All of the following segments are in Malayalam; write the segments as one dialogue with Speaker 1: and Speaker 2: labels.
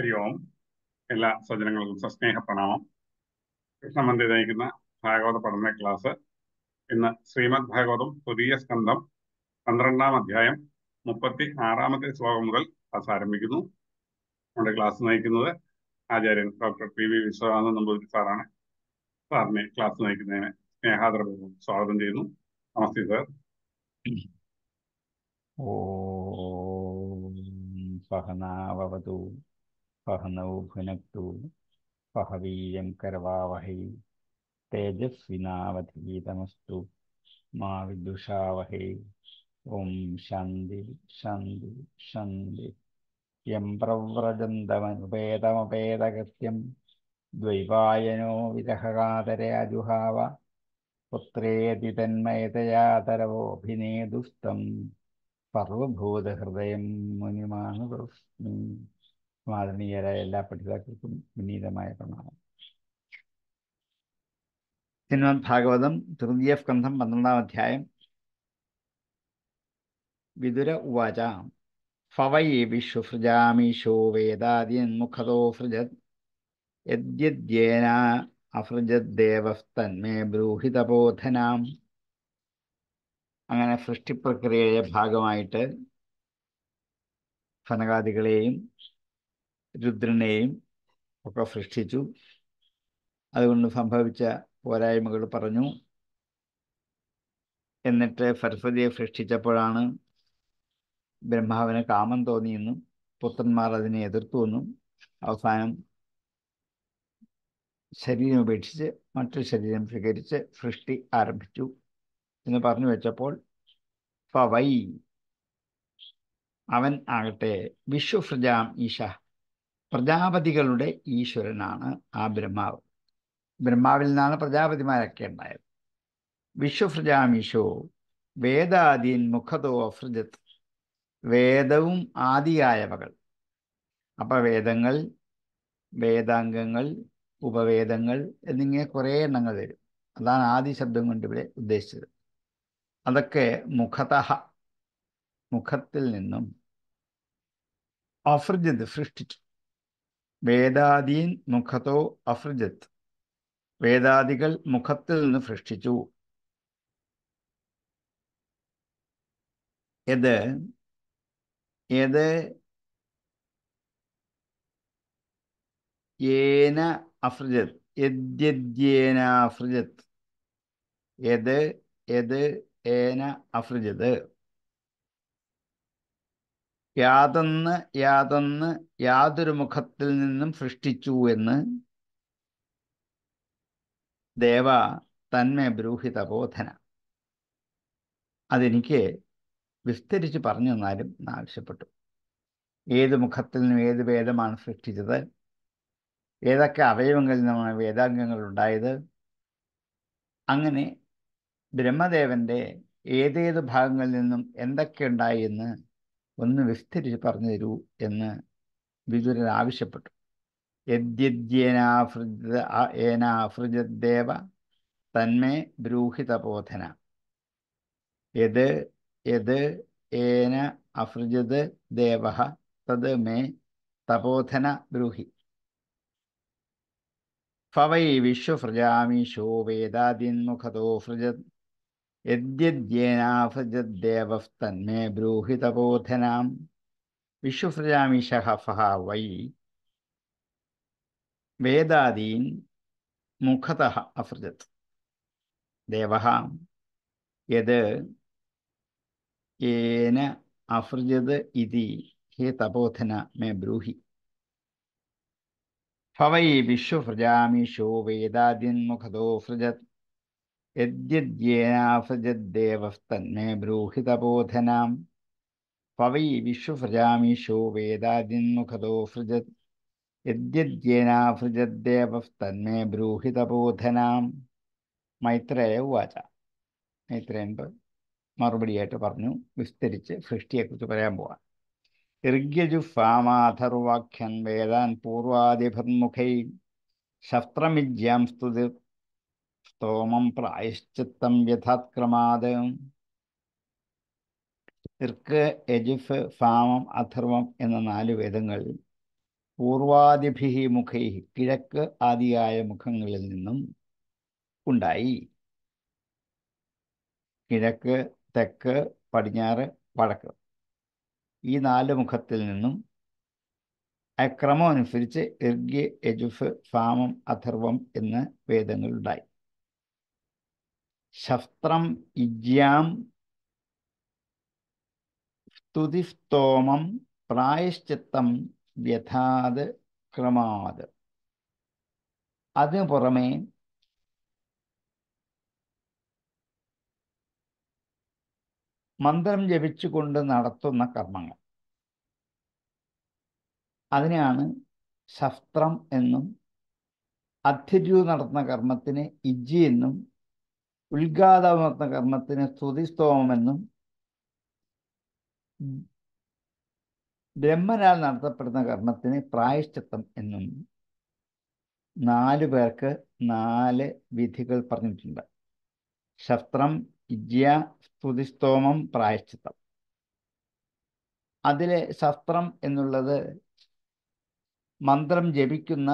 Speaker 1: ഹരി ഓം എല്ലാ സജ്ജനങ്ങൾക്കും സസ്നേഹ പ്രണാമം കൃഷ്ണമന്ത്രി നയിക്കുന്ന ഭാഗവത പഠന ക്ലാസ് ഇന്ന് ശ്രീമദ് ഭാഗവതം പുതിയ സ്കന്ധം പന്ത്രണ്ടാം അധ്യായം മുപ്പത്തി ആറാമത്തെ ശ്ലോകം മുതൽ ക്ലാസ് ആരംഭിക്കുന്നു നമ്മുടെ ക്ലാസ് നയിക്കുന്നത് ആചാര്യൻ doctor P V Viswanathan Namboothiri സാറാണ് സാറിനെ ക്ലാസ് നയിക്കുന്നതിന് സ്നേഹാദരപൂർവ്വം സ്വാഗതം ചെയ്യുന്നു നമസ്തേ സാർ ഓ സഹനാവതു പഹനൗ ഭുനക്തു പഹവീയം കരവാവഹൈ തേജസ്വിനാവധീതമസ്തു മാ വിദുഷാവഹൈ ഓം ശാന്തി ശാന്തി ശാന്തി യം പ്രവ്രജന്തമനുപേതമപേതകൃത്യം ദ്വൈവായനോ വിരഹകാതരെ അജുഹാവ പുത്രേതി തന്മയതയാതരവോഭിനേതുസ്തം സർവഭൂതഹൃദയം മുനിമാനുതസ്മി ആദരണീയരായ എല്ലാ പഠിതാക്കൾക്കും വിനീതമായ പ്രണാമം ശ്രീമദ് ഭാഗവതം തൃതീയ സ്കന്ധം പന്ത്രണ്ടാം അധ്യായം വിതുര ഉവാച ഫവൈ വിശ്വസൃജാമീശോ വേദാദിയന്മുഖതോ സൃജത് യദ്യദ്യേന അസൃജദ്ദേവസ്തന്മേ ബ്രൂഹിതബോധനാം അങ്ങനെ സൃഷ്ടിപ്രക്രിയയുടെ ഭാഗമായിട്ട് സനകാദികളെയും രുദ്രനെയും ഒക്കെ സൃഷ്ടിച്ചു അതുകൊണ്ട് സംഭവിച്ച പോരായ്മകൾ പറഞ്ഞു എന്നിട്ട് സരസ്വതിയെ സൃഷ്ടിച്ചപ്പോഴാണ് ബ്രഹ്മാവിന് കാമം തോന്നിയെന്നും പുത്രന്മാർ അതിനെ എതിർത്തുവെന്നും അവസാനം ശരീരം ഉപേക്ഷിച്ച് മറ്റൊരു ശരീരം സ്വീകരിച്ച് സൃഷ്ടി ആരംഭിച്ചു എന്ന് പറഞ്ഞു വെച്ചപ്പോൾ ഫവൈ അവൻ ആകട്ടെ വിശ്വസൃജാം ഈശ പ്രജാപതികളുടെ ഈശ്വരനാണ് ആ ബ്രഹ്മാവ് ബ്രഹ്മാവിൽ നിന്നാണ് പ്രജാപതിമാരൊക്കെ ഉണ്ടായത് വിശ്വഫ്രജാമീശോ വേദാദീൻ മുഖതോ അഫ്രജത് വേദവും ആദിയായവകൾ അപ്പൊ വേദങ്ങൾ വേദാംഗങ്ങൾ ഉപവേദങ്ങൾ എന്നിങ്ങനെ കുറേ എണ്ണങ്ങൾ വരും അതാണ് ആദി ശബ്ദം കൊണ്ട് ഇവിടെ ഉദ്ദേശിച്ചത് അതൊക്കെ മുഖത മുഖത്തിൽ നിന്നും അഫ്രിജിത് സൃഷ്ടിച്ചു വേദാദീൻ മുഖത്തോ അഫ്രിജത്ത് വേദാദികൾ മുഖത്തിൽ നിന്ന് സൃഷ്ടിച്ചു ഇത് ഏത് ഏന അഫ്രിജത് യദ്യേന അഫ്രിജത് ഏത് ഏത് ഏന അഫ്രിജത് യാതെന്ന് യാതെന്ന് യാതൊരു മുഖത്തിൽ നിന്നും സൃഷ്ടിച്ചു എന്ന് ദേവ ബ്രൂഹിത ബ്രൂഹിതബോധന അതെനിക്ക് വിസ്തരിച്ച് പറഞ്ഞു തന്നാലും ആവശ്യപ്പെട്ടു ഏത് മുഖത്തിൽ നിന്നും ഏത് വേദമാണ് സൃഷ്ടിച്ചത് ഏതൊക്കെ അവയവങ്ങളിൽ നിന്നാണ് വേദാംഗങ്ങൾ ഉണ്ടായത് അങ്ങനെ ബ്രഹ്മദേവൻ്റെ ഏതേത് ഭാഗങ്ങളിൽ നിന്നും എന്തൊക്കെ ഉണ്ടായി എന്ന് ഒന്ന് വിസ്തരിച്ച് പറഞ്ഞു തരൂ എന്ന് വിദുരൻ ആവശ്യപ്പെട്ടു യദ്യദ്യേനാഫൃജ ഏനാഫൃജദ്ദേവ തന്മേ ബ്രൂഹിതബോധന യത് യത് ഏന അഫൃജത് ദേവ തത് മേ തപോധന ബ്രൂഹി ഫവൈ വിശ്വഫൃജാമീശോ വേദാദിന്മുഖതോ ഫൃജത് യദ്യജ്യേനാസജദ്ദേവസ്തന്മേ ബ്രൂഹിതബോധനാം വിശ്വസൃജാമീശ ഫഹ വൈ വേദാദീൻ മുഖത അസൃജത് ദേവ യത് ഏന അസൃജത് ഇതി ഹേ തപോധന മേ ബ്രൂഹി ഫവൈ വിശ്വസൃജാമീശോ വേദാദീൻ മുഖതോ സൃജത് യദ്യജ്യേനാസജദ്ദേവസ്തന്മേ ബ്രൂഹിതബോധനാം പവൈ വിഷുഫൃജാമീശോ വേദാജിന്മുഖതോ സൃജത് യദ്യജ്യേനാഫൃജദ്ദേവസ്തന്മേ ബ്രൂഹിതബോധനാം മൈത്രേയ ഉവാച മൈത്രേയൻ മറുപടിയായിട്ട് പറഞ്ഞു വിസ്തരിച്ച് സൃഷ്ടിയെക്കുറിച്ച് പറയാൻ പോവാം ഋഗ്യജുഫാമാഥർവാഖ്യൻ വേദാൻ പൂർവാദിഭന്മുഖൈ ശസ്ത്രമിജ്യാം സ്തുതി സ്തോമം പ്രായശ്ചിത്തം യഥാക്രമാത് തിർക്ക് യജിഫ് ഫാമം അഥർവം എന്ന നാല് വേദങ്ങൾ പൂർവാദിഭിഹി മുഖൈ കിഴക്ക് ആദിയായ മുഖങ്ങളിൽ നിന്നും ഉണ്ടായി കിഴക്ക് തെക്ക് പടിഞ്ഞാറ് വടക്ക് ഈ നാല് മുഖത്തിൽ നിന്നും അക്രമം അനുസരിച്ച് ഇർഗ്യ യജുഫ് ഫാമം അഥർവം എന്ന വേദങ്ങളുണ്ടായി ശസ്ത്രം ഇജ്യാം സ്തുതിസ്തോമം പ്രായശ്ചിത്തം വ്യഥാത് ക്രമാത് അതിനു പുറമെ മന്ത്രം ജപിച്ചുകൊണ്ട് നടത്തുന്ന കർമ്മങ്ങൾ അതിനെയാണ് ശസ്ത്രം എന്നും അധ്യരു നടത്തുന്ന കർമ്മത്തിന് ഇജ്ജി എന്നും ഉദ്ഘാതമർന്ന കർമ്മത്തിന് സ്തുതിസ്തോമെന്നും ബ്രഹ്മനാൽ നടത്തപ്പെടുന്ന കർമ്മത്തിന് പ്രായശ്ചിത്തം എന്നും നാല് പേർക്ക് നാല് വിധികൾ പറഞ്ഞിട്ടുണ്ട് ശസ്ത്രം ഇജ്യ സ്തുതിസ്തോമം പ്രായശ്ചിത്തം അതിലെ ശസ്ത്രം എന്നുള്ളത് മന്ത്രം ജപിക്കുന്ന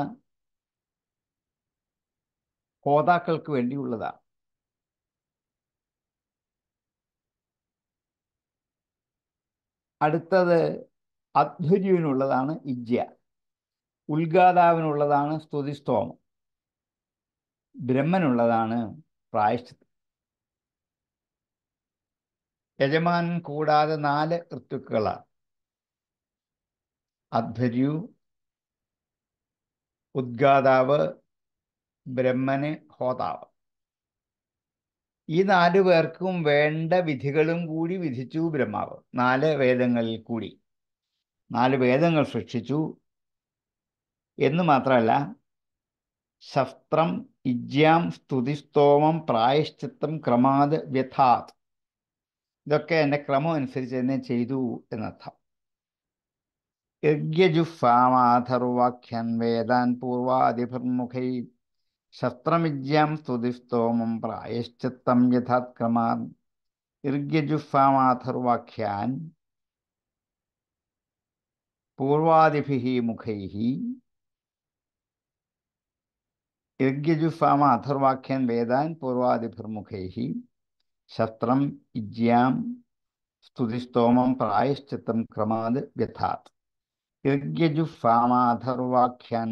Speaker 1: ഹോതാക്കൾക്ക് വേണ്ടിയുള്ളതാണ് അടുത്തത് അധ്വര്യുവിനുള്ളതാണ് ഇജ്യ ഉദ്ഗാതാവിനുള്ളതാണ് സ്തുതിസ്തോമം ബ്രഹ്മനുള്ളതാണ് പ്രായശ്ചിത് യജമാൻ കൂടാതെ നാല് ഋത്തുക്കളാണ് അധ്വര്യു ഉദ്ഗാതാവ് ബ്രഹ്മന് ഹോതാവ് ഈ നാല് പേർക്കും വേണ്ട വിധികളും കൂടി വിധിച്ചു ബ്രഹ്മാവ് നാല് വേദങ്ങളിൽ കൂടി നാല് വേദങ്ങൾ സൃഷ്ടിച്ചു എന്ന് മാത്രമല്ല ശസ്ത്രം ഇജ്യാം സ്തുതിസ്തോമം പ്രായശ്ചിത്തം ക്രമാത് വ്യഥാത് ഇതൊക്കെ എൻ്റെ ക്രമം അനുസരിച്ച് തന്നെ ചെയ്തു എന്നർത്ഥം യജ്ഞജുഫാമാഥർവാഖ്യൻ വേദാൻ പൂർവാതിഭിർമുഖൈ ശസ്ത്രമിജ്യാം സ്തുതി സ്തോമം പ്രായശ്ചിത്തം യഥാക്രമാൻ ഇർഗ്യജുഫാമാഥർവാഖ്യാൻ പൂർവാദിഭി മുഖൈഹി യജ്ഞജുഫാമ വേദാൻ പൂർവാദിഭിർമുഖൈഹി ശസ്ത്രം ഇജ്യാം സ്തുതി സ്തോമം പ്രായശ്ചിത്തം ക്രമാത് വ്യഥാത് യജ്ഞജുഫാമാഥർവാഖ്യാൻ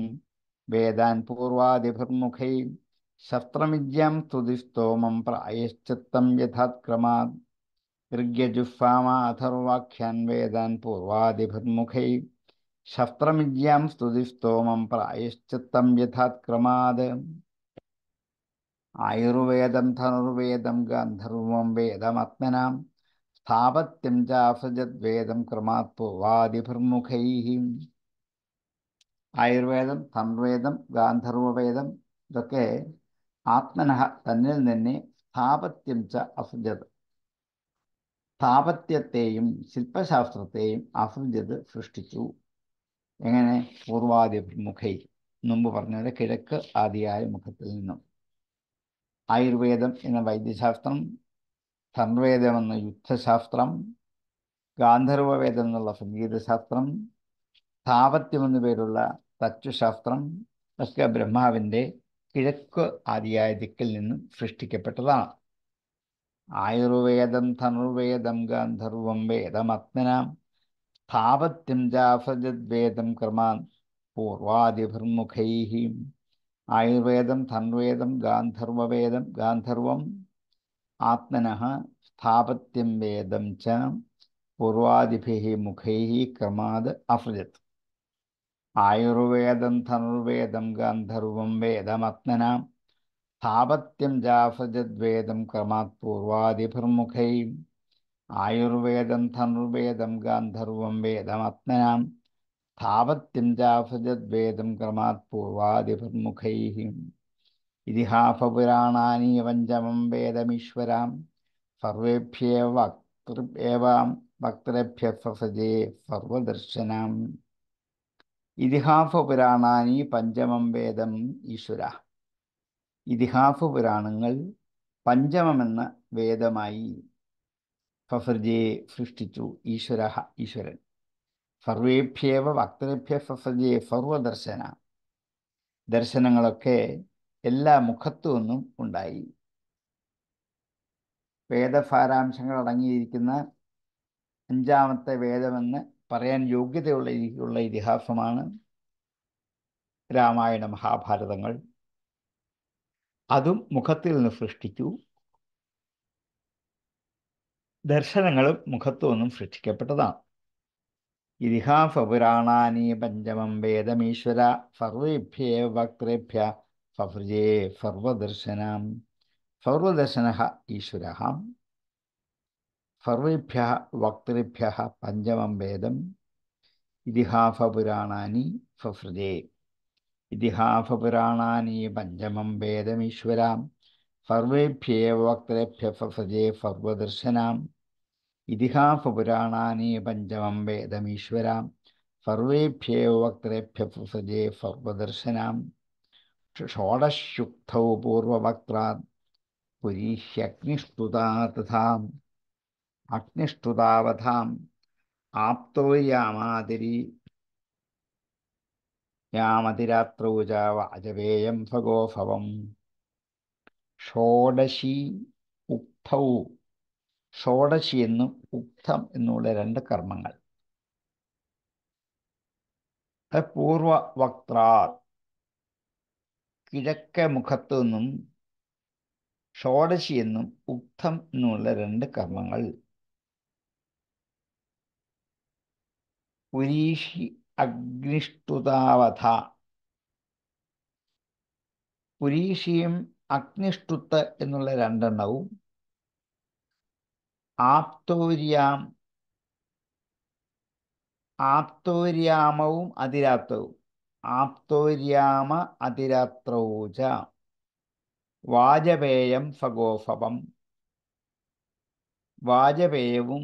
Speaker 1: वेदान् पूर्वादिभिर्मुखै शस्त्रमिज्यां स्तुतिस्तोमं प्रायश्चित्तं यथात्क्रमात् ऋग्यजुःफामाथर्वाख्यान् वेदान् पूर्वादिभिर्मुखै शस्त्रमिज्यां स्तुतिस्तोमं प्रायश्चित्तं यथात्क्रमात् आयुर्वेदं धनुर्वेदं गान्धर्वं वेदमात्मनां स्थापत्यं चासृजद्वेदं क्रमात् पूर्वादिभिर्मुखैः ആയുർവേദം തന്ത്രവേദം ഗാന്ധർവവേദം ഇതൊക്കെ ആത്മനഹ തന്നിൽ നിന്നെ സ്ഥാപത്യം ച അസൃജത് സ്ഥാപത്യത്തെയും ശില്പശാസ്ത്രത്തെയും അസൃജത് സൃഷ്ടിച്ചു എങ്ങനെ പൂർവാദിമുഖൈ മുമ്പ് പറഞ്ഞത് കിഴക്ക് ആദിയായ മുഖത്തിൽ നിന്നും ആയുർവേദം എന്ന വൈദ്യശാസ്ത്രം ധർവേദം എന്ന യുദ്ധശാസ്ത്രം ഗാന്ധർവവേദം എന്നുള്ള സംഗീതശാസ്ത്രം സ്ഥാപത്യം എന്നു പേരുള്ള തത്വശാസ്ത്രം ഒക്കെ ബ്രഹ്മാവിൻ്റെ കിഴക്ക് ആദിയായ ദിക്കിൽ നിന്നും സൃഷ്ടിക്കപ്പെട്ടതാണ് ആയുർവേദം ധനുർവേദം ഗാന്ധർവം വേദമത്മനാം സ്ഥാപത്യം ജാഫജദ്വേദം ക്രമാൻ പൂർവാദിഭിർമുഖൈ ആയുർവേദം ധനുർവേദം ഗാന്ധർവവേദം ഗാന്ധർവം ആത്മന സ്ഥാപത്യം വേദം ച പൂർവാദിഭി മുഖൈ ക്രമാത് അഫ്രജത് ആയുർവേദം ധനുർവേദം ഗന്ധർവം വേദമത്മന സ്ഥാപത്യം ജാഫജദ്വേദം ക്രമാത് പൂർവാദിഭിർമുഖൈ ആയുർവേദം ധനുർവേദം ഗന്ധർവം വേദമത്മന സ്ഥാപത്യം ജാഫജദ്വേദം ക്രമാത് പൂർവാദിഭിർമുഖൈ ഇതിഹാസപുരാണാനി പഞ്ചമം വേദമീശ്വരാം സർവേഭ്യേവ വക്തൃഭ്യവ വക്തൃഭ്യ സജേ സർവദർശനം ഇതിഹാഫ പുരാണാനി പഞ്ചമം വേദം ഈശ്വര ഇതിഹാഫ് പുരാണങ്ങൾ പഞ്ചമമെന്ന വേദമായി ഫഫർജയെ സൃഷ്ടിച്ചു ഈശ്വര ഈശ്വരൻ സർവേഭ്യേവ ഭക്തരഭ്യ ഫഫർജയെ സർവദർശന ദർശനങ്ങളൊക്കെ എല്ലാ മുഖത്തു നിന്നും ഉണ്ടായി വേദഭാരാംശങ്ങൾ അടങ്ങിയിരിക്കുന്ന അഞ്ചാമത്തെ വേദമെന്ന് പറയാൻ യോഗ്യതയുള്ള രീതിയിലുള്ള ഇതിഹാസമാണ് രാമായണ മഹാഭാരതങ്ങൾ അതും മുഖത്തിൽ നിന്ന് സൃഷ്ടിച്ചു ദർശനങ്ങളും മുഖത്തു നിന്നും സൃഷ്ടിക്കപ്പെട്ടതാണ് ഇതിഹാസ പുരാണാനി പഞ്ചമം വേദമീശ്വര സർവേഭ്യേ വക്തൃഭ്യ സഹൃജേ സർവദർശനം സർവദർശന ഈശ്വര സർവേഭ്യ വക്തൃഭ്യ പഞ്ചമം വേദം ഇതിഹാഫപുരാണാനി ഫസൃജേ ഇതിഹാഫപുരാണാനി പഞ്ചമം വേദമീശ്വരാം സർവേഭ്യേവ വക്തൃഭ്യ ഫസൃജേ സർവദർശനാം ഇതിഹാഫപുരാണാനി പഞ്ചമം വേദമീശ്വരാം സർവേഭ്യേവ വക്തൃഭ്യ ഫസൃജേ സർവദർശനാം ഷോഡശുക്തൗ പൂർവവക്രാത് പുരീഹ്യഗ്നിഷ്ടുതാ തഥാ അഗ്നിഷ്ടുതാവധാം ആപ്തോയാമാതിരി വാജവേയം ഭഗോഭവം ഷോഡശി ഉക്തൗ ഷോഡശി എന്നും ഉക്തം എന്നുള്ള രണ്ട് കർമ്മങ്ങൾ പൂർവവക്ത്രാ കിഴക്ക മുഖത്തു നിന്നും ഷോഡശി എന്നും ഉക്തം എന്നുള്ള രണ്ട് കർമ്മങ്ങൾ പുരീഷി അഗ്നിഷ്ടുതാവധ പുരീഷിയും അഗ്നിഷ്ടുത്ത് എന്നുള്ള രണ്ടെണ്ണവും ആപ്തോര്യാം ആപ്തോര്യാമവും അതിരാപ്തവും ആപ്തോര്യാമ അതിരാത്രോജ വാജപേയം ഫഗോഫപം വാജപേയവും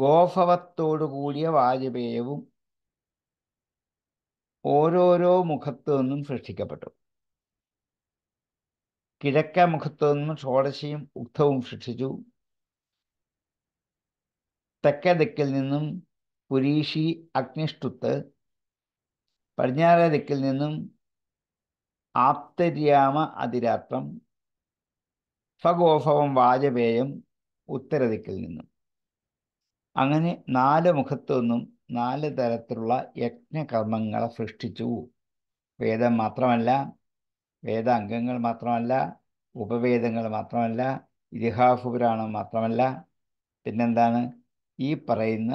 Speaker 1: ഗോഭവത്തോടു കൂടിയ വാജപേയവും ഓരോരോ മുഖത്തു നിന്നും സൃഷ്ടിക്കപ്പെട്ടു കിഴക്ക മുഖത്തു നിന്നും ഷോഡശിയും ഉക്തവും സൃഷ്ടിച്ചു തെക്ക ദിക്കിൽ നിന്നും പുരീഷി അഗ്നിഷ്ടുത്ത് പടിഞ്ഞാറ ദിക്കിൽ നിന്നും ആപ്തര്യാമ അതിരാത്രം ഫഗോഫവം വാജപേയം ഉത്തരദിക്കിൽ നിന്നും അങ്ങനെ നാല് മുഖത്തുനിന്നും നാല് തരത്തിലുള്ള യജ്ഞകർമ്മങ്ങളെ സൃഷ്ടിച്ചു വേദം മാത്രമല്ല വേദാംഗങ്ങൾ മാത്രമല്ല ഉപവേദങ്ങൾ മാത്രമല്ല ഇതിഹാസ പുരാണം മാത്രമല്ല പിന്നെന്താണ് ഈ പറയുന്ന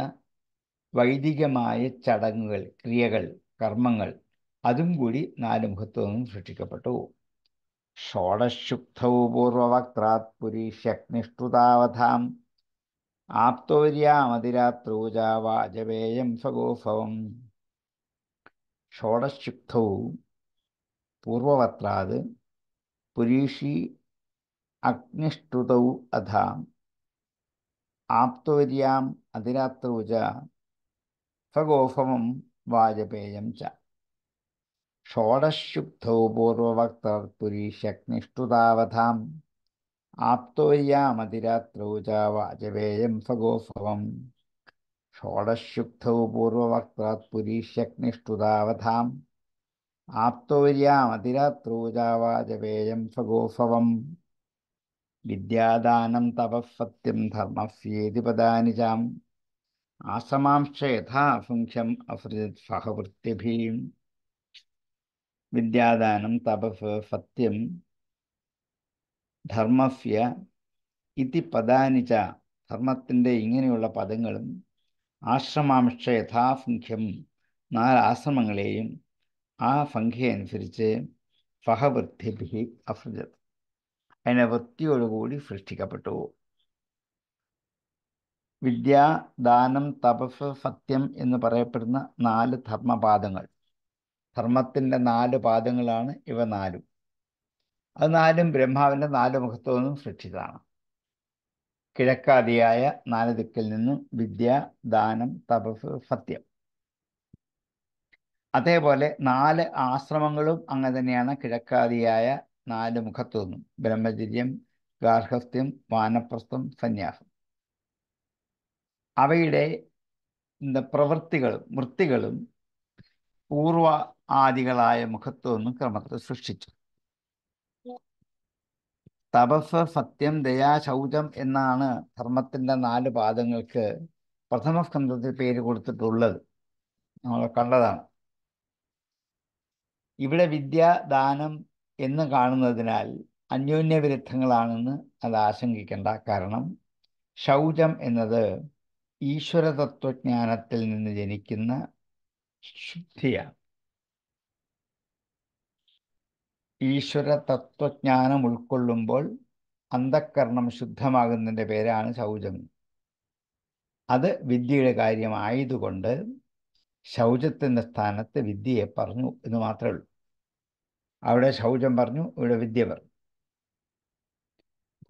Speaker 1: വൈദികമായ ചടങ്ങുകൾ ക്രിയകൾ കർമ്മങ്ങൾ അതും കൂടി നാല് മുഖത്തു നിന്നും സൃഷ്ടിക്കപ്പെട്ടു ഷോഡശുക്തൗ പൂർവവക്രാത് പുരീഷ്യഗ്നിഷ്ടുതാവധാം ആപ്തോര്യാമതിരാത്രൂജാവാജപേയം സഗോഭവം ഷോഡശുക്തൗ പൂർവവത്രാത് പുരീഷി അഗ്നിഷ്ടുതൗ അധ ആപ്തോര്യാം അതിരാത്രൂജ സഗോഭവം വാജപേയം ച ഷോഡശുക്തൗ പൂർവവക്തർ പുരീഷ്യഗ്നിഷ്ടുതാവധാം ആപ്തോയ്യാമതിരാത്രൗചാവാചപേയം ഫഗോഫവം ഷോഡശുക്തൗ പൂർവവക്ത്രാത് പുരീഷ്യഗ്നിഷ്ടുതാവധാം ആപ്തോര്യാമതിരാത്രൂജാവാചപേയം ഫഗോഫവം വിദ്യാദാനം തപഃഫത്യം ധർമ്മഫ്യേതി പദാനി ചാം ആസമാംക്ഷയഥാഫുങ്ക്ഷം അഫൃജിത് ഫഹവൃത്തിഭീം വിദ്യാദാനം തപഃ ഫത്യം ധർമ്മഫ്യ ഇതി പദാനിച ധർമ്മത്തിൻ്റെ ഇങ്ങനെയുള്ള പദങ്ങളും ആശ്രമാംശ യഥാഫംഖ്യം നാല് ആശ്രമങ്ങളെയും ആ സംഖ്യ അനുസരിച്ച് ഫഹവൃദ്ധിഭി അഫ്രജത് അതിനെ വൃത്തിയോടുകൂടി സൃഷ്ടിക്കപ്പെട്ടു വിദ്യ ദാനം തപസ് സത്യം എന്ന് പറയപ്പെടുന്ന നാല് ധർമ്മപാദങ്ങൾ ധർമ്മത്തിൻ്റെ നാല് പാദങ്ങളാണ് ഇവ നാലും അത് നാലും ബ്രഹ്മാവിൻ്റെ നാല് മുഖത്തു നിന്നും സൃഷ്ടിച്ചതാണ് കിഴക്കാദിയായ നാല് ദിക്കിൽ നിന്നും വിദ്യ ദാനം തപസ് സത്യം അതേപോലെ നാല് ആശ്രമങ്ങളും അങ്ങനെ തന്നെയാണ് കിഴക്കാദിയായ നാല് മുഖത്തു നിന്നും ബ്രഹ്മചര്യം ഗാർഹസ്ഥ്യം വാനപ്രസ്ഥം സന്യാസം അവയുടെ പ്രവൃത്തികളും വൃത്തികളും പൂർവ ആദികളായ മുഖത്തു നിന്നും ക്രമത്തിൽ സൃഷ്ടിച്ചു തപസ് സത്യം ദയാ ശൗചം എന്നാണ് ധർമ്മത്തിൻ്റെ നാല് പാദങ്ങൾക്ക് പ്രഥമ സ്കന്ധത്തിൽ പേര് കൊടുത്തിട്ടുള്ളത് നമ്മൾ കണ്ടതാണ് ഇവിടെ വിദ്യ ദാനം എന്ന് കാണുന്നതിനാൽ അന്യോന്യ വിരുദ്ധങ്ങളാണെന്ന് അത് ആശങ്കിക്കേണ്ട കാരണം ശൗചം എന്നത് ഈശ്വര തത്വജ്ഞാനത്തിൽ നിന്ന് ജനിക്കുന്ന ശുദ്ധിയാണ് ഈശ്വര തത്വജ്ഞാനം ഉൾക്കൊള്ളുമ്പോൾ അന്ധക്കരണം ശുദ്ധമാകുന്നതിൻ്റെ പേരാണ് ശൗചം അത് വിദ്യയുടെ കാര്യമായതുകൊണ്ട് ശൗചത്തിൻ്റെ സ്ഥാനത്ത് വിദ്യയെ പറഞ്ഞു എന്ന് മാത്രമേ ഉള്ളൂ അവിടെ ശൗചം പറഞ്ഞു ഇവിടെ വിദ്യ പറഞ്ഞു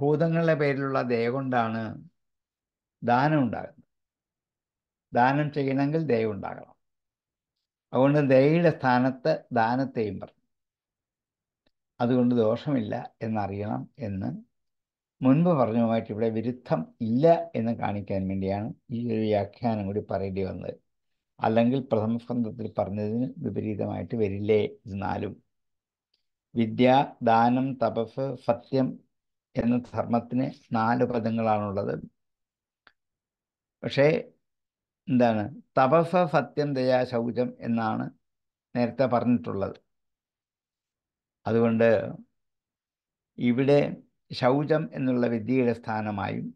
Speaker 1: ഭൂതങ്ങളുടെ പേരിലുള്ള ദയ കൊണ്ടാണ് ദാനം ഉണ്ടാകുന്നത് ദാനം ചെയ്യണമെങ്കിൽ ദയ ഉണ്ടാകണം അതുകൊണ്ട് ദയയുടെ സ്ഥാനത്ത് ദാനത്തെയും പറഞ്ഞു അതുകൊണ്ട് ദോഷമില്ല എന്നറിയണം എന്ന് മുൻപ് പറഞ്ഞതുമായിട്ട് ഇവിടെ വിരുദ്ധം ഇല്ല എന്ന് കാണിക്കാൻ വേണ്ടിയാണ് ഈ ഒരു വ്യാഖ്യാനം കൂടി പറയേണ്ടി വന്നത് അല്ലെങ്കിൽ പ്രഥമ സ്കന്ധത്തിൽ പറഞ്ഞതിന് വിപരീതമായിട്ട് വരില്ലേ എന്നാലും വിദ്യ ദാനം തപസ് സത്യം എന്ന ധർമ്മത്തിന് നാല് പദങ്ങളാണുള്ളത് പക്ഷേ എന്താണ് തപസ് സത്യം ദയാ ശൗചം എന്നാണ് നേരത്തെ പറഞ്ഞിട്ടുള്ളത് അതുകൊണ്ട് ഇവിടെ ശൗചം എന്നുള്ള വിദ്യയുടെ സ്ഥാനമായും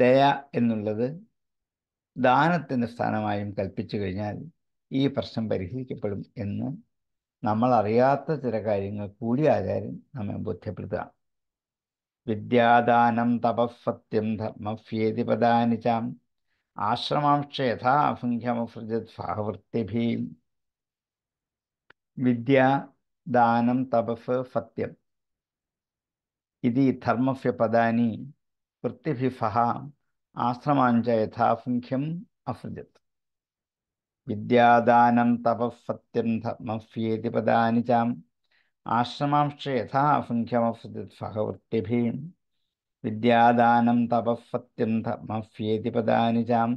Speaker 1: ദയ എന്നുള്ളത് ദാനത്തിൻ്റെ സ്ഥാനമായും കൽപ്പിച്ചു കഴിഞ്ഞാൽ ഈ പ്രശ്നം പരിഹരിക്കപ്പെടും എന്ന് നമ്മൾ അറിയാത്ത ചില കാര്യങ്ങൾ കൂടി ആചാര്യം നമ്മെ ബോധ്യപ്പെടുത്തുക വിദ്യാദാനം തപസത്യം ധർമ്മഫ്യേതി പദാനിച്ചാം ആശ്രമാംക്ഷ യഥാഭ്യമുസൃജത് ഭാവവൃത്തിഭീം വിദ്യ ദാനം തപസ് സത്യം ഇതി ധർമ്മസ്യ പദാനി വൃത്തിഭിഫഹ ആശ്രമാഞ്ച യഥാസംഖ്യം അസൃജത് വിദ്യാദാനം തപസ് സത്യം ധർമ്മസ്യേതി പദാനി ചാം ആശ്രമാംശ യഥാസംഖ്യമസൃജത് സഹവൃത്തിഭി വിദ്യാദാനം തപസ് സത്യം ധർമ്മസ്യേതി പദാനി ചാം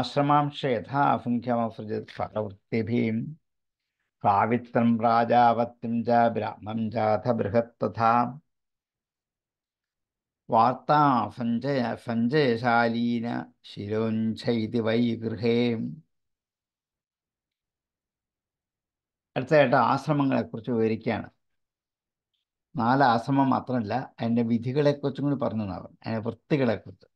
Speaker 1: ആശ്രമാംശ യഥാസംഖ്യമസൃജത് സഹവൃത്തിഭീം സാവിത്രം രാജാവത്യം ച ബ്രാഹ്മം ചാഥ ബൃഹത്തഥാ വാർത്താ സഞ്ജയ സഞ്ജയശാലീന ശിരോഞ്ചൈതി വൈ ഗൃഹേ അടുത്തതായിട്ട് ആശ്രമങ്ങളെക്കുറിച്ച് വിവരിക്കുകയാണ് നാല് ആശ്രമം മാത്രമല്ല അതിൻ്റെ വിധികളെക്കുറിച്ചും കൂടി പറഞ്ഞതാണ് അതിൻ്റെ വൃത്തികളെക്കുറിച്ച്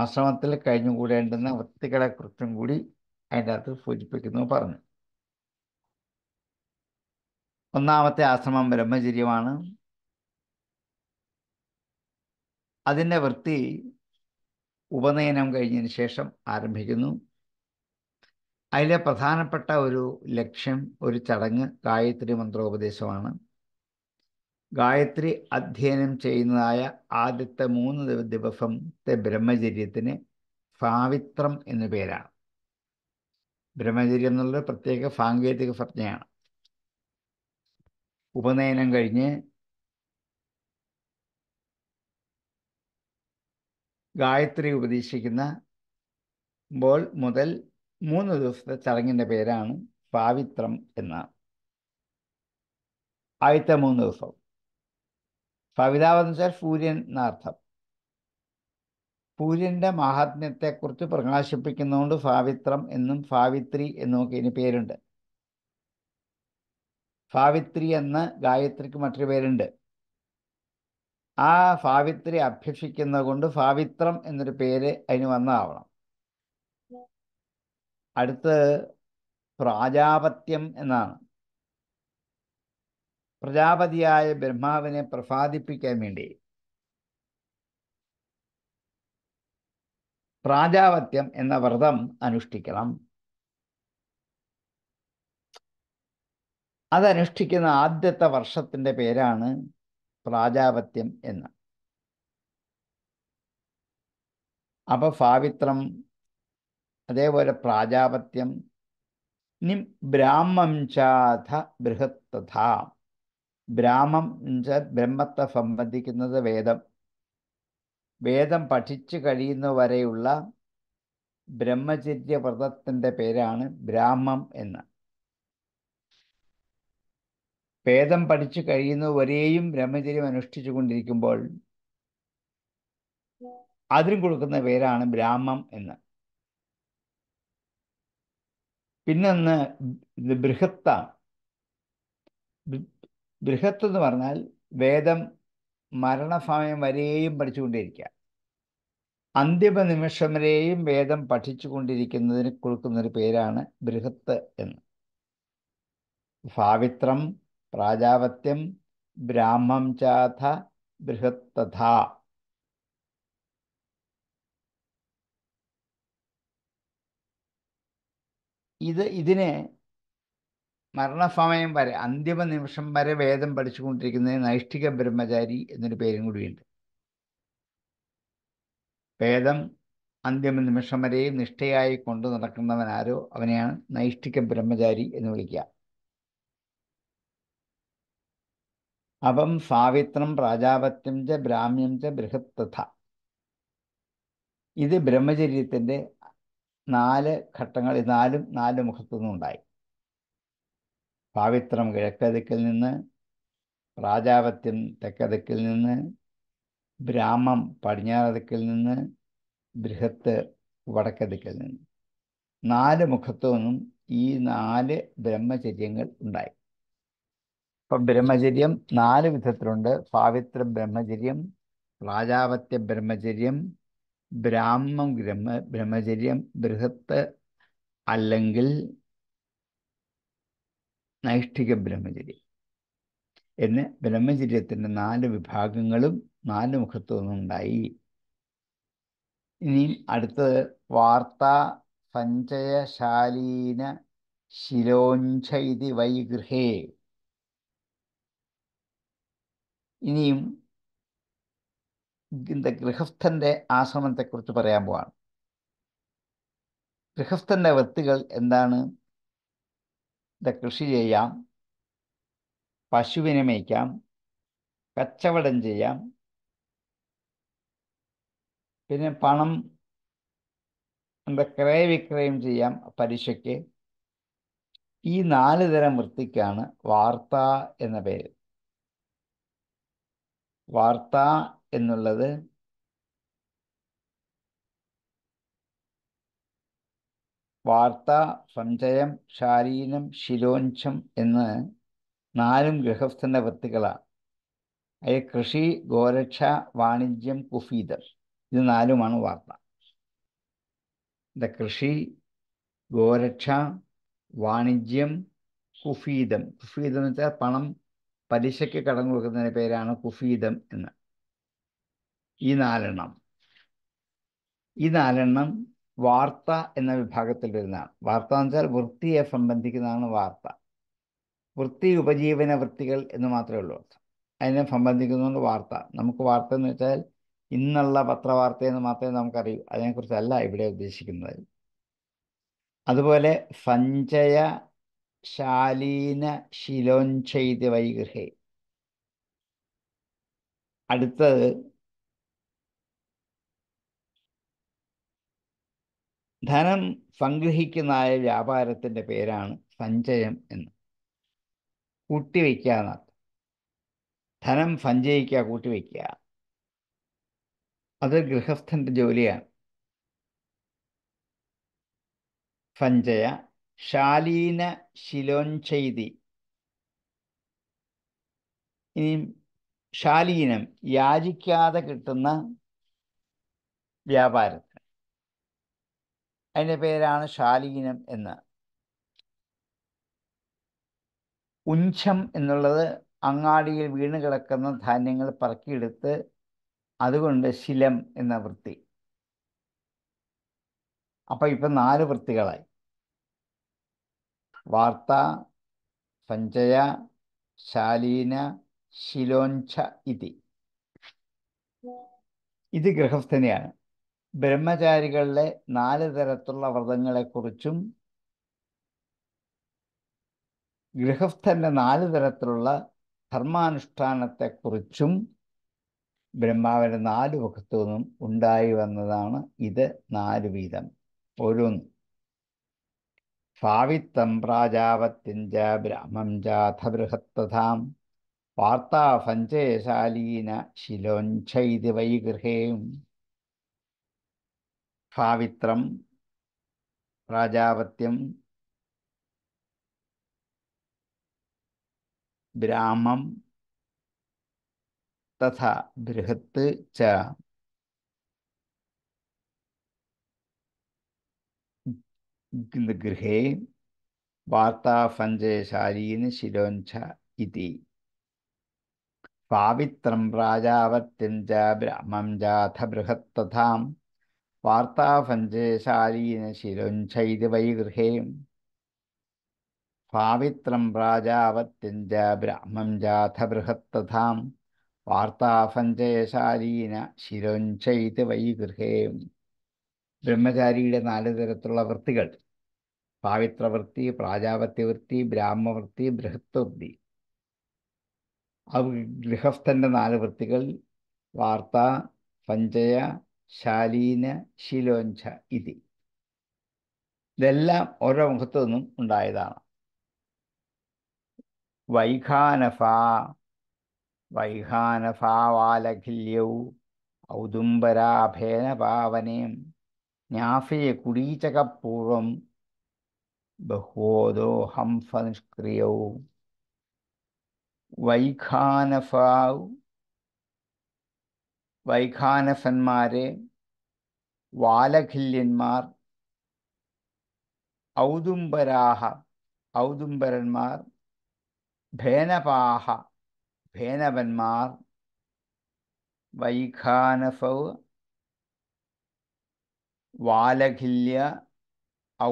Speaker 1: ആശ്രമത്തിൽ കഴിഞ്ഞുകൂടേണ്ടുന്ന വൃത്തികളെക്കുറിച്ചും കൂടി അതിൻ്റെ അകത്ത് സൂചിപ്പിക്കുന്നു പറഞ്ഞു ഒന്നാമത്തെ ആശ്രമം ബ്രഹ്മചര്യമാണ് അതിൻ്റെ വൃത്തി ഉപനയനം കഴിഞ്ഞതിന് ശേഷം ആരംഭിക്കുന്നു അതിലെ പ്രധാനപ്പെട്ട ഒരു ലക്ഷ്യം ഒരു ചടങ്ങ് ഗായത്രി മന്ത്രോപദേശമാണ് ഗായത്രി അധ്യയനം ചെയ്യുന്നതായ ആദ്യത്തെ മൂന്ന് ദിവസത്തെ ബ്രഹ്മചര്യത്തിന് ഭാവിത്രം എന്നു പേരാണ് ബ്രഹ്മചര്യം എന്നുള്ളത് പ്രത്യേക സാങ്കേതിക പ്രജ്ഞയാണ് ഉപനയനം കഴിഞ്ഞ് ഗായത്രി ഉപദേശിക്കുന്ന ബോൾ മുതൽ മൂന്ന് ദിവസത്തെ ചടങ്ങിൻ്റെ പേരാണ് പാവിത്രം എന്ന ആദ്യത്തെ മൂന്ന് ദിവസം എന്ന് വെച്ചാൽ സൂര്യൻ എന്നർത്ഥം സൂര്യൻ്റെ മഹാത്മ്യത്തെക്കുറിച്ച് പ്രകാശിപ്പിക്കുന്നതുകൊണ്ട് ഫാവിത്രം എന്നും ഫാവിത്രി ഒക്കെ ഇതിന് പേരുണ്ട് ഫാവിത്രി എന്ന് ഗായത്രിക്ക് മറ്റൊരു പേരുണ്ട് ആ ഫാവിത്രി അഭ്യസിക്കുന്നത് കൊണ്ട് ഫാവിത്രം എന്നൊരു പേര് അതിന് വന്നതാവണം അടുത്ത് പ്രാജാപത്യം എന്നാണ് പ്രജാപതിയായ ബ്രഹ്മാവിനെ പ്രസാദിപ്പിക്കാൻ വേണ്ടി പ്രാജാപത്യം എന്ന വ്രതം അനുഷ്ഠിക്കണം അതനുഷ്ഠിക്കുന്ന ആദ്യത്തെ വർഷത്തിൻ്റെ പേരാണ് പ്രാജാപത്യം എന്ന് അപ്പോൾ ഭാവിത്രം അതേപോലെ പ്രാജാപത്യം നിം ബ്രാഹ്മം ചാഥ ബൃഹത്തഥ ബ്രാഹ്മം ബ്രഹ്മത്തെ സംബന്ധിക്കുന്നത് വേദം വേദം പഠിച്ചു കഴിയുന്നവരെയുള്ള ബ്രഹ്മചര്യവ്രതത്തിൻ്റെ പേരാണ് ബ്രാഹ്മം എന്ന് വേദം പഠിച്ചു കഴിയുന്നവരെയും ബ്രഹ്മചര്യം അനുഷ്ഠിച്ചു കൊണ്ടിരിക്കുമ്പോൾ അതിനും കൊടുക്കുന്ന പേരാണ് ബ്രാഹ്മം എന്ന് പിന്നൊന്ന് ബൃഹത്ത ബൃഹത്ത് എന്ന് പറഞ്ഞാൽ വേദം മരണസമയം വരെയും പഠിച്ചുകൊണ്ടിരിക്കുക അന്തിമ നിമിഷം വരെയും വേദം പഠിച്ചു കൊണ്ടിരിക്കുന്നതിന് കൊടുക്കുന്നൊരു പേരാണ് ബൃഹത്ത് എന്ന് സാവിത്രം പ്രാജാവത്യം ബ്രാഹ്മം ചാഥ ബൃഹത്തഥ ഇത് ഇതിനെ മരണസമയം വരെ അന്തിമ നിമിഷം വരെ വേദം പഠിച്ചുകൊണ്ടിരിക്കുന്ന നൈഷ്ഠിക ബ്രഹ്മചാരി എന്നൊരു പേരും കൂടിയുണ്ട് വേദം അന്തിമ നിമിഷം വരെയും നിഷ്ഠയായി കൊണ്ടു നടക്കുന്നവനാരോ അവനെയാണ് നൈഷ്ഠിക ബ്രഹ്മചാരി എന്ന് വിളിക്കുക അപം സാവിത്രം പ്രാജാപത്യം ച ബ്രാഹ്മ്യം ച ബൃഹത് തഥ ഇത് ബ്രഹ്മചര്യത്തിൻ്റെ നാല് ഘട്ടങ്ങൾ നാലും നാല് മുഖത്തു നിന്നുണ്ടായി പാവിത്രം കിഴക്കതിക്കിൽ നിന്ന് പ്രാജാപത്യം തെക്കതിക്കിൽ നിന്ന് ബ്രാഹ്മം പടിഞ്ഞാറതിക്കിൽ നിന്ന് ബൃഹത്ത് വടക്കതിക്കിൽ നിന്ന് നാല് മുഖത്തു നിന്നും ഈ നാല് ബ്രഹ്മചര്യങ്ങൾ ഉണ്ടായി അപ്പൊ ബ്രഹ്മചര്യം നാല് വിധത്തിലുണ്ട് പാവിത്ര ബ്രഹ്മചര്യം പ്രാജാപത്യ ബ്രഹ്മചര്യം ബ്രാഹ്മം ബ്രഹ്മ ബ്രഹ്മചര്യം ബൃഹത്ത് അല്ലെങ്കിൽ നൈഷ്ഠിക ബ്രഹ്മചര്യം എന്ന് ബ്രഹ്മചര്യത്തിൻ്റെ നാല് വിഭാഗങ്ങളും നാല് മുഖത്തു നിന്നുണ്ടായി ഇനി അടുത്തത് വാർത്ത സഞ്ചയശാലീന ശിലോഞ്ച വൈഗൃഹേ ഇനിയും இந்த ഗൃഹസ്ഥന്റെ ആശ്രമത്തെക്കുറിച്ച് പറയാൻ പോവാണ് ഗൃഹസ്ഥൻ്റെ വൃത്തികൾ എന്താണ് ഇത് കൃഷി ചെയ്യാം പശുവിനെ മേയ്ക്കാം കച്ചവടം ചെയ്യാം പിന്നെ പണം എന്താ ക്രയവിക്രയം ചെയ്യാം പലിശയ്ക്ക് ഈ നാല് തരം വൃത്തിക്കാണ് വാർത്ത എന്ന പേര് വാർത്ത എന്നുള്ളത് വാർത്ത സഞ്ചയം ശാരീനം ശിലോഞ്ചം എന്ന് നാലും ഗൃഹസ്ഥൻ്റെ വൃത്തികളാണ് അതിൽ കൃഷി ഗോരക്ഷ വാണിജ്യം കുഫീദർ ഇത് നാലുമാണ് വാർത്ത ദ കൃഷി ഗോരക്ഷ വാണിജ്യം കുഫീദം കുഫീദം എന്ന് വെച്ചാൽ പണം പലിശയ്ക്ക് കടം കൊടുക്കുന്നതിന് പേരാണ് കുഫീതം എന്ന് ഈ നാലെണ്ണം ഈ നാലെണ്ണം വാർത്ത എന്ന വിഭാഗത്തിൽ വരുന്നതാണ് വാർത്ത എന്ന് വെച്ചാൽ വൃത്തിയെ സംബന്ധിക്കുന്നതാണ് വാർത്ത വൃത്തി ഉപജീവന വൃത്തികൾ എന്ന് മാത്രമേ ഉള്ളൂ അതിനെ സംബന്ധിക്കുന്നതുകൊണ്ട് വാർത്ത നമുക്ക് വാർത്ത എന്ന് വെച്ചാൽ ഇന്നുള്ള പത്രവാർത്ത മാത്രമേ നമുക്കറിയൂ അതിനെക്കുറിച്ചല്ല ഇവിടെ ഉദ്ദേശിക്കുന്നത് അതുപോലെ സഞ്ചയ ശാലീന ശിലോഞ്ചൈത് വൈഗൃഹേ അടുത്തത് ധനം സംഗ്രഹിക്കുന്നതായ വ്യാപാരത്തിൻ്റെ പേരാണ് സഞ്ചയം എന്ന് കൂട്ടിവെക്കുക എന്നർത്ഥം ധനം സഞ്ചയിക്കുക കൂട്ടിവെക്കുക അത് ഗൃഹസ്ഥൻ്റെ ജോലിയാണ് സഞ്ചയ ശാലീന ശിലോഞ്ചെയ്തി ഇനി ശാലീനം യാചിക്കാതെ കിട്ടുന്ന വ്യാപാരത്തിന് അതിൻ്റെ പേരാണ് ശാലീനം എന്ന് ഉഞ്ചം എന്നുള്ളത് അങ്ങാടിയിൽ വീണ് കിടക്കുന്ന ധാന്യങ്ങൾ പറക്കിയെടുത്ത് അതുകൊണ്ട് ശിലം എന്ന വൃത്തി അപ്പം ഇപ്പം നാല് വൃത്തികളായി വാർത്ത സഞ്ജയ ശാലീന ശിലോഞ്ച ഇതി ഇത് ഗൃഹസ്ഥനെയാണ് ബ്രഹ്മചാരികളിലെ നാല് തരത്തിലുള്ള വ്രതങ്ങളെക്കുറിച്ചും ഗൃഹസ്ഥൻ്റെ നാല് തരത്തിലുള്ള ധർമാനുഷ്ഠാനത്തെക്കുറിച്ചും ബ്രഹ്മാവിൻ്റെ നാല് വകുത്തു നിന്നും ഉണ്ടായി വന്നതാണ് ഇത് നാല് വീതം ഓരോന്നും स्वावित्तं प्राजावत्यं च ब्राह्मं चाथ बृहत्तथां वार्तासञ्चयशालीनशिलोञ्छैति वैगृहे पावित्रं राजावत्यं ब्राह्मं तथा बृहत् च ഗൃഹേ വാർത്താഫഞ്ചയശാലീന് ശിരോഞ്ച ഇതി പാവിത്രം രാജാവത്യം ച ബ്രഹ്മം ജാഥ ബൃഹത്തഥാം വാർത്താഫഞ്ചയശാലീന് ശിരോഞ്ച ഇത് വൈ ഗൃഹേ പാവിത്രം രാജാവത്യം ച ബ്രഹ്മം ജാഥ ബൃഹത്തഥാം വാർത്താഫഞ്ചയശാലീന ശിരോഞ്ച ഇത് വൈ ഗൃഹേ ബ്രഹ്മചാരിയുടെ നാല് തരത്തിലുള്ള വൃത്തികൾ പാവിത്രവൃത്തി പ്രാജാപത്യവൃത്തി ബ്രാഹ്മവൃത്തി ബൃഹത്വൃത്തി ഗൃഹസ്ഥൻ്റെ നാല് വൃത്തികൾ വാർത്ത പഞ്ചയ ശാലീന ശീലോഞ്ച ഇതി ഇതെല്ലാം ഓരോ മുഖത്തു നിന്നും ഉണ്ടായതാണ് വൈഖാനഫ വൈഖാനഫാവാലഖില്യൗ ഔദുംബരാഭേന പാവനേം ജ്ഞാഫയെ കുടീചകപൂർവം ബഹ്വോദോഹംഫനിഷ്ക്രിയവും വൈഖാനഫാവ് വൈഖാനഫന്മാരെ വാലഖില്യന്മാർ ഔദുംബരാഹ ഔദുംബരന്മാർ ഭേനപാഹ ഭേനവന്മാർ വൈഖാനഫ വാലഖില്യ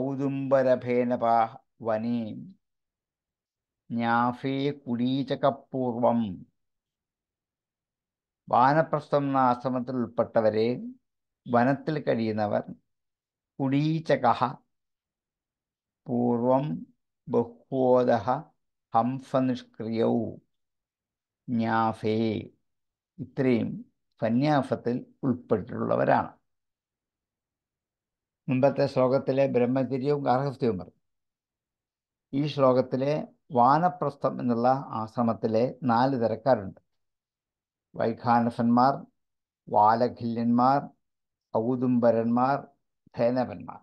Speaker 1: ഔദുംബരഭേനപാ വനേ കുടീചകപൂർവം വാനപ്രസ്ഥം എന്ന ആശ്രമത്തിൽ ഉൾപ്പെട്ടവരെ വനത്തിൽ കഴിയുന്നവർ കുടീചക പൂർവം ബഹ്വോദ ഹംസനിഷ്ക്രിയൗ ജ്ഞാഫേ ഇത്രയും സന്യാസത്തിൽ ഉൾപ്പെട്ടിട്ടുള്ളവരാണ് മുമ്പത്തെ ശ്ലോകത്തിലെ ബ്രഹ്മചര്യവും ഗാർഹസ്ഥ്യവും പറഞ്ഞു ഈ ശ്ലോകത്തിലെ വാനപ്രസ്ഥം എന്നുള്ള ആശ്രമത്തിലെ നാല് തരക്കാരുണ്ട് വൈഖാനസന്മാർ വാലഖില്യന്മാർ ഔദുംബരന്മാർ ഭേനവന്മാർ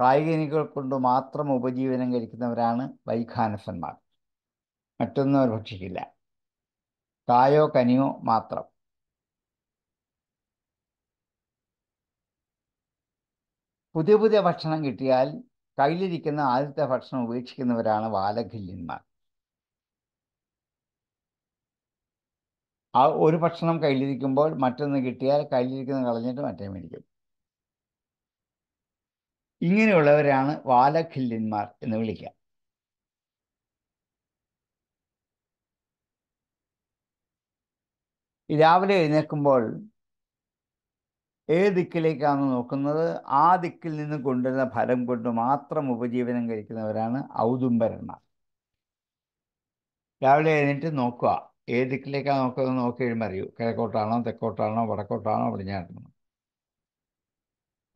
Speaker 1: കായികനികൾ കൊണ്ട് മാത്രം ഉപജീവനം കഴിക്കുന്നവരാണ് വൈഖാനസന്മാർ മറ്റൊന്നും അവർ ഭക്ഷിക്കില്ല കായോ കനിയോ മാത്രം പുതിയ പുതിയ ഭക്ഷണം കിട്ടിയാൽ കയ്യിലിരിക്കുന്ന ആദ്യത്തെ ഭക്ഷണം ഉപേക്ഷിക്കുന്നവരാണ് വാലഖില്യന്മാർ ആ ഒരു ഭക്ഷണം കയ്യിലിരിക്കുമ്പോൾ മറ്റൊന്ന് കിട്ടിയാൽ കയ്യിലിരിക്കുന്ന കളഞ്ഞിട്ട് മറ്റേ മേടിക്കും ഇങ്ങനെയുള്ളവരാണ് വാലഖില്യന്മാർ എന്ന് വിളിക്കുക രാവിലെ എഴുന്നേൽക്കുമ്പോൾ ഏത് ദിക്കിലേക്കാണ് നോക്കുന്നത് ആ ദിക്കിൽ നിന്ന് കൊണ്ടുവരുന്ന ഫലം കൊണ്ട് മാത്രം ഉപജീവനം കഴിക്കുന്നവരാണ് ഔദുംബരന്മാർ രാവിലെ എഴുന്നേറ്റ് നോക്കുക ഏത് ദിക്കിലേക്കാണ് നോക്കുന്നത് നോക്കി കഴിയുമ്പോൾ കിഴക്കോട്ടാണോ തെക്കോട്ടാണോ വടക്കോട്ടാണോ പടിഞ്ഞാട്ടാണോ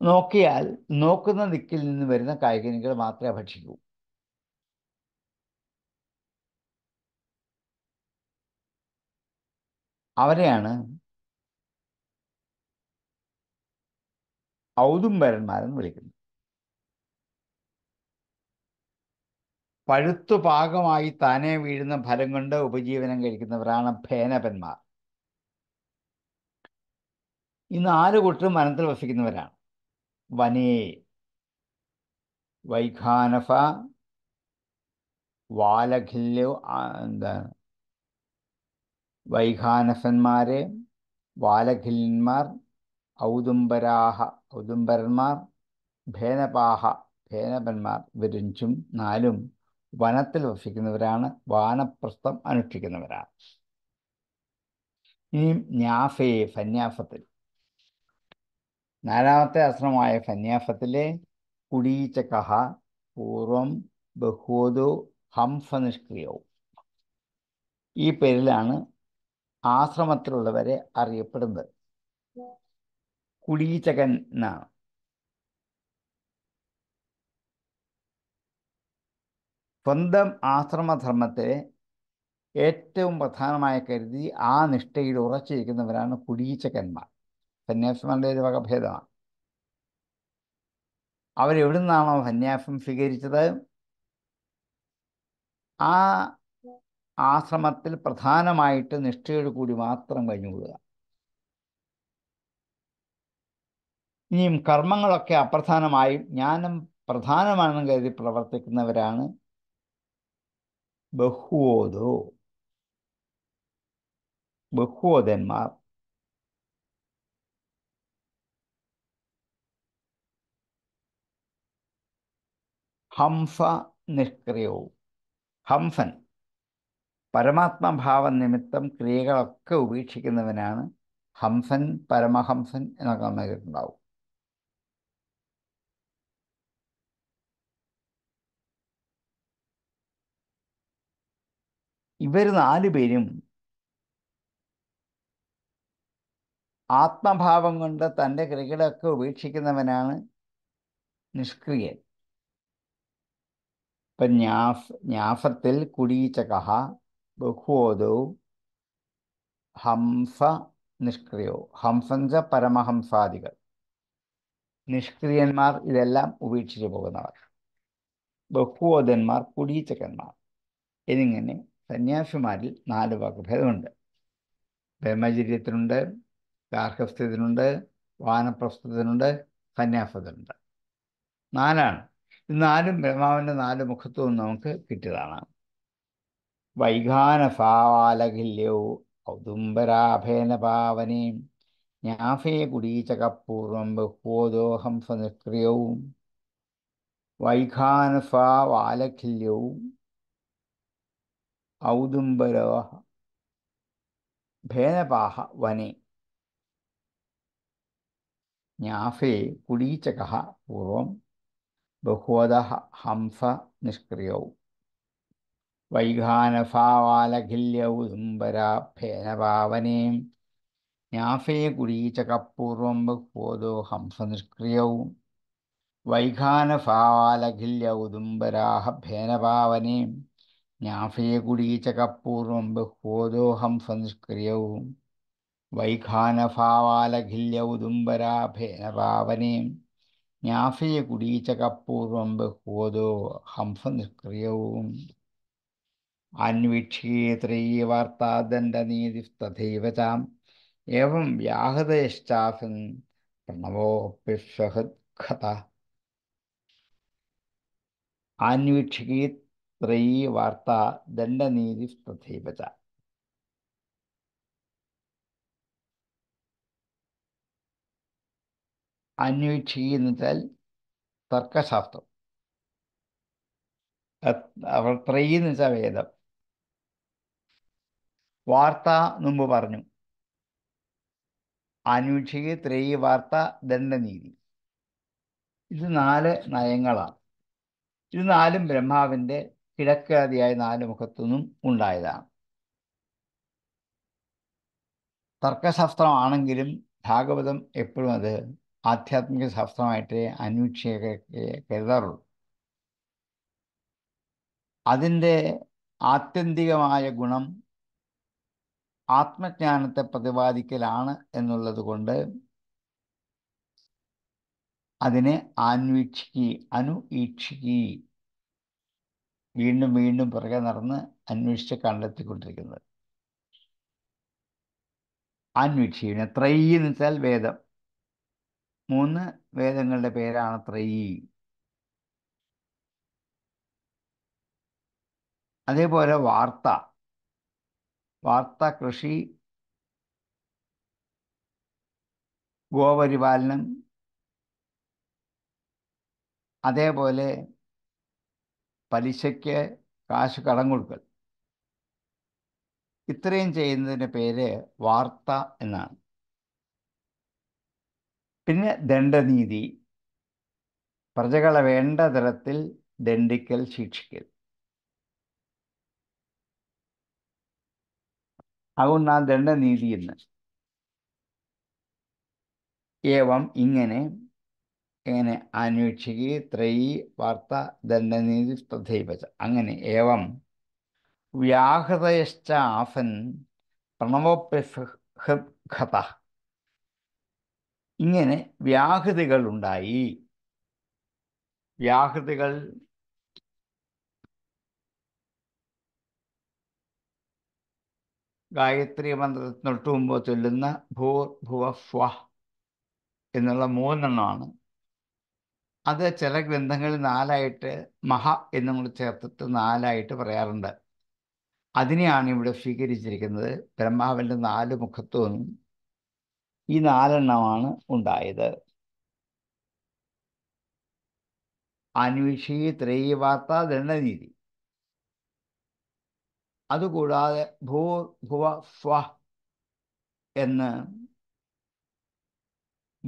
Speaker 1: നോക്കിയാൽ നോക്കുന്ന ദിക്കിൽ നിന്ന് വരുന്ന കായികനികൾ മാത്രമേ ഭക്ഷിക്കൂ അവരെയാണ് ഔദുംബരന്മാരെന്ന് വിളിക്കുന്നത് പഴുത്തു പാകമായി താനെ വീഴുന്ന ഫലം കൊണ്ട് ഉപജീവനം കഴിക്കുന്നവരാണ് ഭേനപന്മാർ ഈ നാല് കൂട്ടരും വനത്തിൽ വസിക്കുന്നവരാണ് വനേ വൈഖാനഫ വാലഖില്യോ എന്താണ് വൈഖാനഫന്മാരെ വാലഖില്ലന്മാർ ഔദുംബരാഹ ഉദുംബരന്മാർ ഭേനപാഹ ഭേനപന്മാർ വിരിഞ്ചും നാലും വനത്തിൽ വസിക്കുന്നവരാണ് വാനപ്രസ്ഥം അനുഷ്ഠിക്കുന്നവരാണ് ഇനിയും ന്യാഫയെ ഫന്യാഫത്തിൽ നാലാമത്തെ അസ്ത്രമായ ഫന്യാഫത്തിലെ കുടീച്ചകഹ പൂർവം ബഹോദോ ഹംഫ നിഷ്ക്രിയവും ഈ പേരിലാണ് ആശ്രമത്തിലുള്ളവരെ അറിയപ്പെടുന്നത് കുടീചകൻ എന്നാണ് സ്വന്തം ആശ്രമധർമ്മത്തെ ഏറ്റവും പ്രധാനമായ കരുതി ആ നിഷ്ഠയിൽ ഉറച്ചിരിക്കുന്നവരാണ് കുടീച്ചകന്മാർ സന്യാസിമാരുടെ ഒരു വകഭേദമാണ് അവരെവിടെ നിന്നാണോ സന്യാസം സ്വീകരിച്ചത് ആ ആശ്രമത്തിൽ പ്രധാനമായിട്ട് നിഷ്ഠയോട് കൂടി മാത്രം കഴിഞ്ഞുകൂടുക ഇനിയും കർമ്മങ്ങളൊക്കെ അപ്രധാനമായും ജ്ഞാനം പ്രധാനമാണെന്ന് കരുതി പ്രവർത്തിക്കുന്നവരാണ് ബഹുവോദോ ബഹുവോദന്മാർ ഹംഫ നിഷ്ക്രിയവും ഹംഫൻ പരമാത്മഭാവ നിമിത്തം ക്രിയകളൊക്കെ ഉപേക്ഷിക്കുന്നവനാണ് ഹംസൻ പരമഹംസൻ എന്നൊക്കെ നമ്മൾ കേട്ടിട്ടുണ്ടാവും ഇവർ നാലു പേരും ആത്മഭാവം കൊണ്ട് തൻ്റെ കൃതികളൊക്കെ ഉപേക്ഷിക്കുന്നവനാണ് നിഷ്ക്രിയൻ ഇപ്പം ഞാഫ് ഞാഫത്തിൽ കുടീചകഹ ബഹുവോദോ ഹംസ നിഷ്ക്രിയോ ഹംസഞ്ച പരമഹംസാദികൾ നിഷ്ക്രിയന്മാർ ഇതെല്ലാം ഉപേക്ഷിച്ചു പോകുന്നവർ ബഹുവോധന്മാർ കുടീചകന്മാർ എന്നിങ്ങനെ സന്യാസിമാരിൽ നാല് വകഭേദമുണ്ട് ബ്രഹ്മചര്യത്തിനുണ്ട് ഗാർഹസ്ഥ്യത്തിനുണ്ട് വാനപ്രസ്ഥത്തിനുണ്ട് സന്യാസത്തിനുണ്ട് നാലാണ് ഇത് നാലും ബ്രഹ്മാവിൻ്റെ നാല് മുഖത്തു നമുക്ക് കിട്ടിയതാണ് വൈഘാനസാവാലകില്യോ ഔദുംബരാഭേന പാവനീം ഞാഫേ കുടീചകപൂർവം ബഹ്വോദോഹം സനിഷ്ക്രിയവും വൈഘാനസാവാലഖില്യവും औदुम्बरोः भेदपाः वने ज्ञाफे कुडीचकः पूर्वं बह्वदः हंस निष्क्रियौ वैघानफावालखिल्यौदुम्बराभेनपावने ज्ञाफे कुडीचकपूर्वं बह्वोदो हंसनिष्क्रियौ वैघानफावालखिल्यौदुम्बराः भेनपावने ജ്ഞാഫേകുടീചകപൂർവം ബഹ്വോദോഹം സംസ്ക്രിയൗ വൈഖാനഭാവാലഖില്യൗദുംബരാഭേനപാവനീം ജ്ഞാഫേകുടീചകപൂർവം ബഹ്വോദോ ഹംസനിഷ്ക്രിയവും അന്വീക്ഷ്യേ വാർത്താദണ്ഡനീതിസ്തഥൈവ ഏവം വ്യാഹൃതയശ്ചാസൻ പ്രണവോപ്യസ്വഹത് കഥ ത്രയീ വാർത്ത ദണ്ഡനീതി തഥൈവച അന്വേഷിക്കുന്ന വെച്ചാൽ തർക്കശാസ്ത്രം അവർ എന്ന് വെച്ചാൽ വേദം വാർത്ത മുമ്പ് പറഞ്ഞു അന്വേഷിക്ക് ത്രയീ വാർത്ത ദണ്ഡനീതി ഇത് നാല് നയങ്ങളാണ് ഇത് നാലും ബ്രഹ്മാവിൻ്റെ കിഴക്കാദിയായ നാല് മുഖത്തുനിന്നും ഉണ്ടായതാണ് തർക്കശാസ്ത്രമാണെങ്കിലും ഭാഗവതം എപ്പോഴും അത് ആധ്യാത്മിക ശാസ്ത്രമായിട്ടേ അന്വേഷിക്കേ കരുതാറുള്ളൂ അതിൻ്റെ ആത്യന്തികമായ ഗുണം ആത്മജ്ഞാനത്തെ പ്രതിപാദിക്കലാണ് എന്നുള്ളത് കൊണ്ട് അതിനെ ആന്വീക്ഷിക്കി അനുവീക്ഷിക്കുകയും വീണ്ടും വീണ്ടും പുറകെ നടന്ന് അന്വേഷിച്ച് കണ്ടെത്തിക്കൊണ്ടിരിക്കുന്നത് അന്വീക്ഷിക്കണം ത്രൈ എന്ന് വെച്ചാൽ വേദം മൂന്ന് വേദങ്ങളുടെ പേരാണ് ത്രൈ അതേപോലെ വാർത്ത വാർത്ത കൃഷി ഗോപരിപാലനം അതേപോലെ പലിശയ്ക്ക് കാശ് കടം കൊടുക്കൽ ഇത്രയും ചെയ്യുന്നതിൻ്റെ പേര് വാർത്ത എന്നാണ് പിന്നെ ദണ്ഡനീതി പ്രജകളെ വേണ്ട തരത്തിൽ ദണ്ഡിക്കൽ ശിക്ഷിക്കൽ ആകുന്ന ദണ്ഡനീതി എന്ന് ഏവം ഇങ്ങനെ ഇങ്ങനെ അന്വേഷിക്കുക ത്രയി വാർത്ത ദണ്ഡനീതി തഥൈവച്ച അങ്ങനെ ഏവം വ്യാഹൃതയശ്ച ആസൻ പ്രണവപ്രഹത ഇങ്ങനെ വ്യാഹൃതികൾ ഉണ്ടായി വ്യാഹൃതികൾ ഗായത്രി മന്ത്രത്തിനൊട്ടു ചൊല്ലുന്ന ഭൂർ ഭുവ എന്നുള്ള മൂന്നെണ്ണമാണ് അത് ചില ഗ്രന്ഥങ്ങളിൽ നാലായിട്ട് മഹ എന്നും കൂടി ചേർത്തിട്ട് നാലായിട്ട് പറയാറുണ്ട് അതിനെയാണ് ഇവിടെ സ്വീകരിച്ചിരിക്കുന്നത് ബ്രഹ്മാവിൻ്റെ നാല് മുഖത്വവും ഈ നാലെണ്ണമാണ് ഉണ്ടായത് അന്വേഷി ത്രേയ ദണ്ഡനീതി അതുകൂടാതെ ഭൂ ഭുവ സ്വ എന്ന്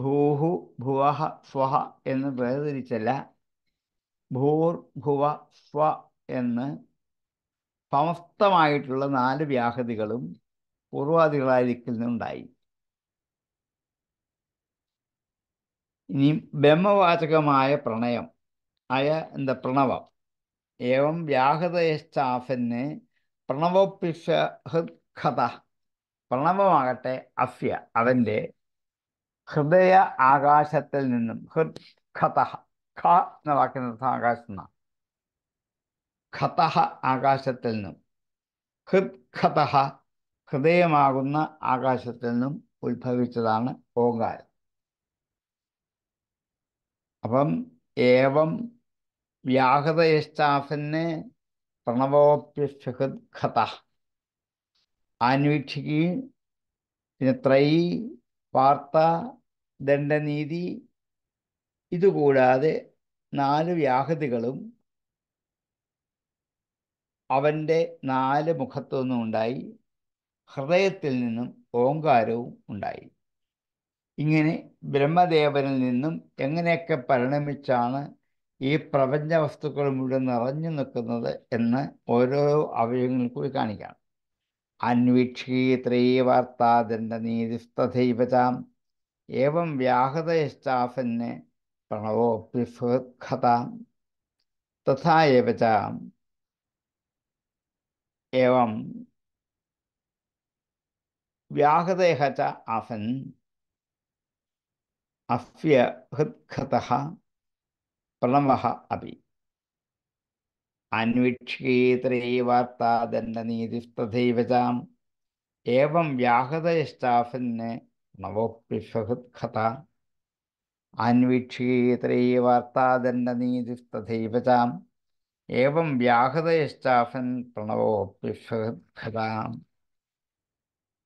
Speaker 1: ഭൂഹു ഭുവഹ സ്വഹ എന്ന് വേർതിരിച്ചല്ല ഭൂർ ഭുവ സ്വ എന്ന് സമസ്തമായിട്ടുള്ള നാല് വ്യാഹതികളും പൂർവാദികളായിരിക്കൽ നിന്നുണ്ടായി ഇനി ബ്രഹ്മവാചകമായ പ്രണയം അയ എന്താ പ്രണവം ഏവം വ്യാഹതയശ്ചാഫന് പ്രണവോപ്പിഷ ഹൃത് കഥ പ്രണവമാകട്ടെ അഫ്യ അവൻ്റെ ഹൃദയ ആകാശത്തിൽ നിന്നും ഹൃദ് ഖതഹ ഖ എന്ന വാക്കിന് അർത്ഥം ആകാശം ഖതഹ ആകാശത്തിൽ നിന്നും ഹൃദ് ഖതഹ ഹൃദയമാകുന്ന ആകാശത്തിൽ നിന്നും ഉത്ഭവിച്ചതാണ് ഓങ്കാരം അപ്പം ഏവം വ്യാഹൃതയഷ്ടാഫിന് പ്രണവോപ്യഹൃദ്ഖത അന്വേഷിക്കുകയും പിന്നെ ത്രൈ വാർത്ത ദണ്ഡനീതി ഇതുകൂടാതെ നാല് വ്യാഹതികളും അവൻ്റെ നാല് മുഖത്തു നിന്നും ഉണ്ടായി ഹൃദയത്തിൽ നിന്നും ഓങ്കാരവും ഉണ്ടായി ഇങ്ങനെ ബ്രഹ്മദേവനിൽ നിന്നും എങ്ങനെയൊക്കെ പരിണമിച്ചാണ് ഈ പ്രപഞ്ച വസ്തുക്കൾ മുഴുവൻ നിറഞ്ഞു നിൽക്കുന്നത് എന്ന് ഓരോ അവയവങ്ങൾ കൂടി കാണിക്കാം अन्वीक्षीत्रीवर्ता व्याहतन प्रणवोप्यता तथा च व्याहत आसन अस्य हृत्त प्रणव अभी അന്വീക്ഷേത്രൈവാർത്താദന്ന ഏവം വ്യാഹതയശ്ചാഫന് നവോപ്യഫഹത്കഥ അന്വീക്ഷേത്രൈവാർത്താദന്ന ഏവം വ്യാഹതയശ്ചാഫൻ പ്രണവോപ്യഫഹത്കഥ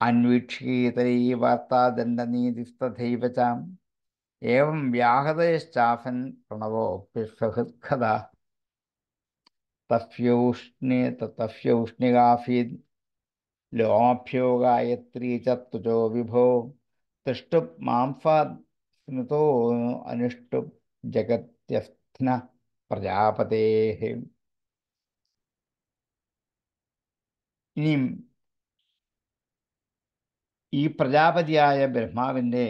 Speaker 1: അന്വീക്ഷീതൈവാർത്താദന്ന ഏവം തഫ്യൂഷ്ണി തഫ്യൂഷ്ണികാഫീദ് ലോഭ്യോ ഗായത്രീ ചത്വജോ വിഭോ തിഷ്ടു മാംഫാസ്മിതോ അനുഷ്ടു ജഗത്യസ്ന പ്രജാപതേ ഇനിയും ഈ പ്രജാപതിയായ ബ്രഹ്മാവിൻ്റെ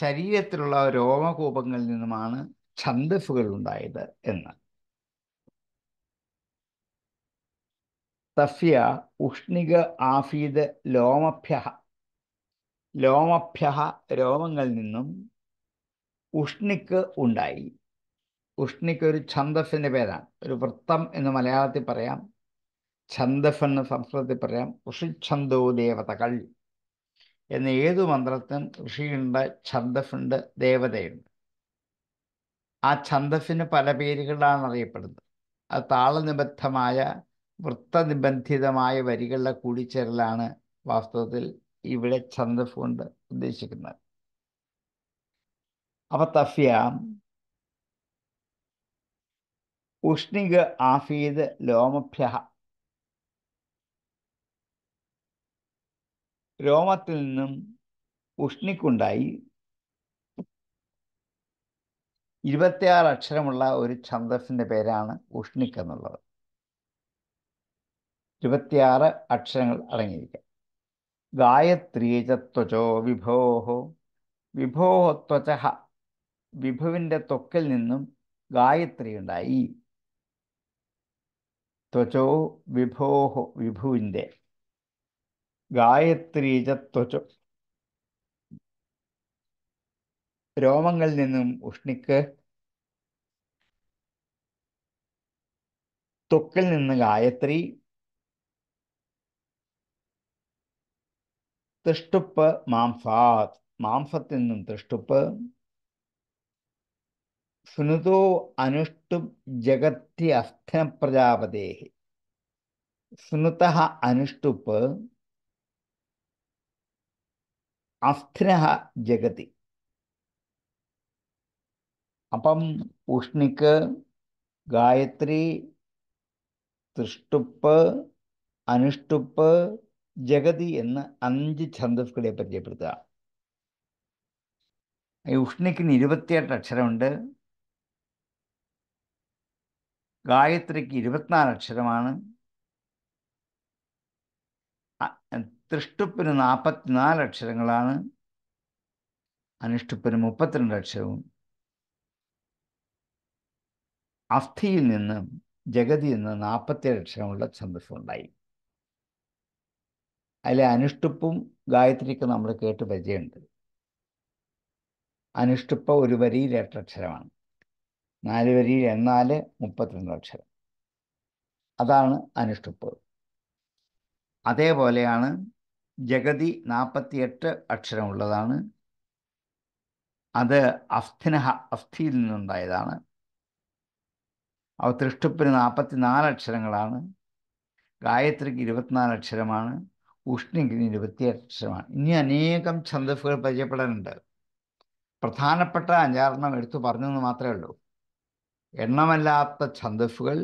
Speaker 1: ശരീരത്തിലുള്ള രോമകൂപങ്ങളിൽ നിന്നുമാണ് ഛന്ദസ്സുകൾ ഉണ്ടായത് എന്ന് തസ്യ ഉഷ്ണിക ആഫീദ് ലോമഭ്യ ലോമഭ്യ രോമങ്ങളിൽ നിന്നും ഉഷ്ണിക്ക് ഉണ്ടായി ഉഷ്ണിക്ക് ഒരു ഛന്ദസ്സിൻ്റെ പേരാണ് ഒരു വൃത്തം എന്ന് മലയാളത്തിൽ പറയാം ഛന്ദസ് എന്ന് സംസ്കൃതത്തിൽ പറയാം ഋഷിഛന്ദോ ദേവതകൾ എന്ന ഏതു മന്ത്രത്തിനും ഋഷിയുണ്ട് ഛന്ദസ്സുണ്ട് ദേവതയുണ്ട് ആ ഛന്ദസ്സിന് പല പേരുകളാണ് അറിയപ്പെടുന്നത് അത് താളനിബദ്ധമായ വൃത്തനിബന്ധിതമായ വരികളുടെ കൂടിച്ചേരലാണ് വാസ്തവത്തിൽ ഇവിടെ ഛന്ദസ് കൊണ്ട് ഉദ്ദേശിക്കുന്നത് അപ്പം തഫ്യാം ഉഷ്ണിക ആഫീദ് ലോമഭ്യ രോമത്തിൽ നിന്നും ഉഷ്ണിക്കുണ്ടായി ഇരുപത്തിയാറ് അക്ഷരമുള്ള ഒരു ഛന്ദസ്സിൻ്റെ പേരാണ് ഉഷ്ണിക് എന്നുള്ളത് ഇരുപത്തിയാറ് അക്ഷരങ്ങൾ അടങ്ങിയിരിക്കുക ഗായത്രീചത്വചോ വിഭോഹോ വിഭോഹ ത്വച വിഭുവിൻ്റെ ത്വക്കിൽ നിന്നും ഗായത്രി ഉണ്ടായി ത്വചോ വിഭോഹോ വിഭുവിൻ്റെ ഗായത്രീചത്വചോ രോമങ്ങളിൽ നിന്നും ഉഷ്ണിക്ക് ത്വക്കിൽ നിന്ന് ഗായത്രി തൃഷ്ടുപ്പ് മാംസാത് മാംസത്തിൽ നിന്നും തൃഷ്ടുപ്പ് സുനുതോ അനുഷ്ടും ജഗത്തി അസ്ഥന പ്രജാപതേ സുനുത അനുഷ്ടുപ്പ് അസ്ഥിന ജഗതി അപ്പം ഉഷ്ണിക്ക് ഗായത്രി തൃഷ്ടുപ്പ് അനുഷ്ടുപ്പ് ജഗതി എന്ന് അഞ്ച് ഛന്ദസ്കളെ പരിചയപ്പെടുത്തുക ഈ ഉഷ്ണിക്കിന് ഇരുപത്തിയെട്ട് അക്ഷരമുണ്ട് ഗായത്രിക്ക് ഇരുപത്തിനാല് അക്ഷരമാണ് തൃഷ്ടുപ്പിന് നാൽപ്പത്തിനാല് അക്ഷരങ്ങളാണ് അനുഷ്ടുപ്പിന് മുപ്പത്തിരണ്ട് അക്ഷരവും അസ്ഥിയിൽ നിന്ന് ജഗതിയിൽ നിന്ന് നാൽപ്പത്തേഴ് അക്ഷരമുള്ള ഛന്ദസ്സുണ്ടായി അതിലെ അനുഷ്ടുപ്പും ഗായത്രിക്ക് നമ്മൾ കേട്ട് പരിചയമുണ്ട് അനുഷ്ടുപ്പ ഒരു വരിയിൽ എട്ടക്ഷരമാണ് നാല് വരിയിൽ എന്നാല് മുപ്പത്തിരണ്ട് അക്ഷരം അതാണ് അനുഷ്ടുപ്പ് അതേപോലെയാണ് ജഗതി നാൽപ്പത്തിയെട്ട് അക്ഷരമുള്ളതാണ് അത് അസ്ഥിനഹ അസ്ഥിയിൽ നിന്നുണ്ടായതാണ് തൃഷ്ടുപ്പിന് നാൽപ്പത്തിനാല് അക്ഷരങ്ങളാണ് ഗായത്രിക്ക് ഇരുപത്തിനാല് അക്ഷരമാണ് ഉഷ്ണിക്കിന് ഇരുപത്തിയെട്ട് അക്ഷരമാണ് ഇനി അനേകം ഛന്ദസ്സുകൾ പരിചയപ്പെടാനുണ്ട് പ്രധാനപ്പെട്ട അഞ്ചാറെണ്ണം എടുത്തു പറഞ്ഞെന്ന് മാത്രമേ ഉള്ളൂ എണ്ണമല്ലാത്ത ഛന്ദസ്സുകൾ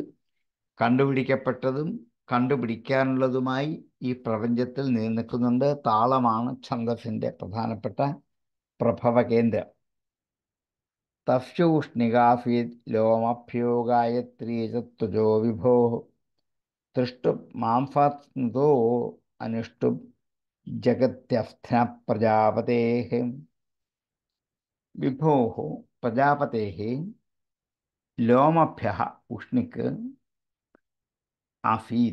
Speaker 1: കണ്ടുപിടിക്കപ്പെട്ടതും കണ്ടുപിടിക്കാനുള്ളതുമായി ഈ പ്രപഞ്ചത്തിൽ നിലനിൽക്കുന്നുണ്ട് താളമാണ് ഛന്ദസ്സിൻ്റെ പ്രധാനപ്പെട്ട പ്രഭവ കേന്ദ്രം तस्ूष्णिगाफी लोमभ्योगायत्री चतुजो विभो तृष्टुमांसो अनुष्टु जगत्यस्थन प्रजापते विभो प्रजापते लोमभ्य उष्णि आसी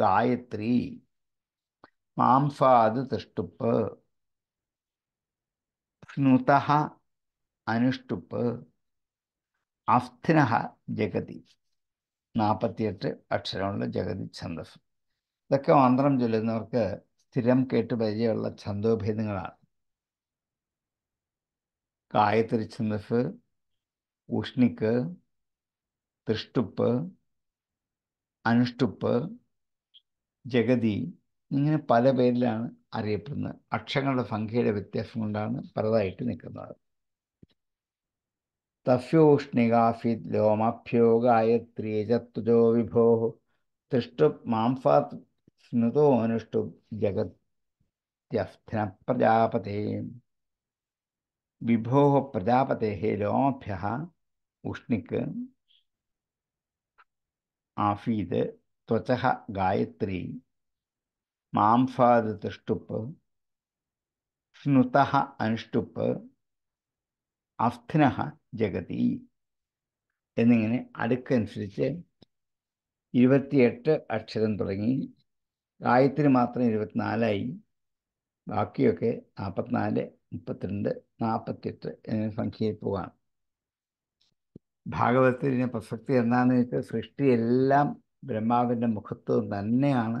Speaker 1: गायत्री मंसा तिष्टुप സ്നുത അനുഷ്ടുപ്പ് അഫ്തിനഹ ജഗതി നാൽപ്പത്തിയെട്ട് അക്ഷരമുള്ള ജഗതി ഛന്ദസ് ഇതൊക്കെ മന്ത്രം ചൊല്ലുന്നവർക്ക് സ്ഥിരം കേട്ട് പരിചയമുള്ള ഛന്ദോഭേദങ്ങളാണ് കായത്തിരി ഛന്ദസ് ഉഷ്ണിക്ക് തൃഷ്ടുപ്പ് അനുഷ്ടുപ്പ് ജഗതി ഇങ്ങനെ പല പേരിലാണ് അറിയപ്പെടുന്നത് അക്ഷരങ്ങളുടെ സംഖ്യയുടെ വ്യത്യാസം കൊണ്ടാണ് പലതായിട്ട് നിൽക്കുന്നത് തഫ്യോഷ്ണികാഫി ലോമഭ്യോ ഗായത്രിയ വിഭോ തിഷ്ടു മാംസാത് സ്മൃതോ അനുഷ്ടു ജഗത്യസ്ഥന പ്രജാപതേ വിഭോ പ്രജാപതേ ലോമഭ്യ ഉഷ്ണിക്ക് ആഫീത് ത്വച ഗായത്രി മാംസാദ് തിഷ്ടുപ്പ് സ്നുത അനുഷ്ടുപ്പ് അസ്ഥിന ജഗതി എന്നിങ്ങനെ അടുക്കനുസരിച്ച് ഇരുപത്തിയെട്ട് അക്ഷരം തുടങ്ങി ഗായത്രി മാത്രം ഇരുപത്തിനാലായി ബാക്കിയൊക്കെ നാൽപ്പത്തിനാല് മുപ്പത്തിരണ്ട് നാൽപ്പത്തിയെട്ട് എന്ന സംഖ്യയിൽ പോവാണ് ഭാഗവതത്തിൻ്റെ പ്രസക്തി എന്താണെന്ന് വെച്ചാൽ സൃഷ്ടിയെല്ലാം ബ്രഹ്മാവിൻ്റെ മുഖത്വം തന്നെയാണ്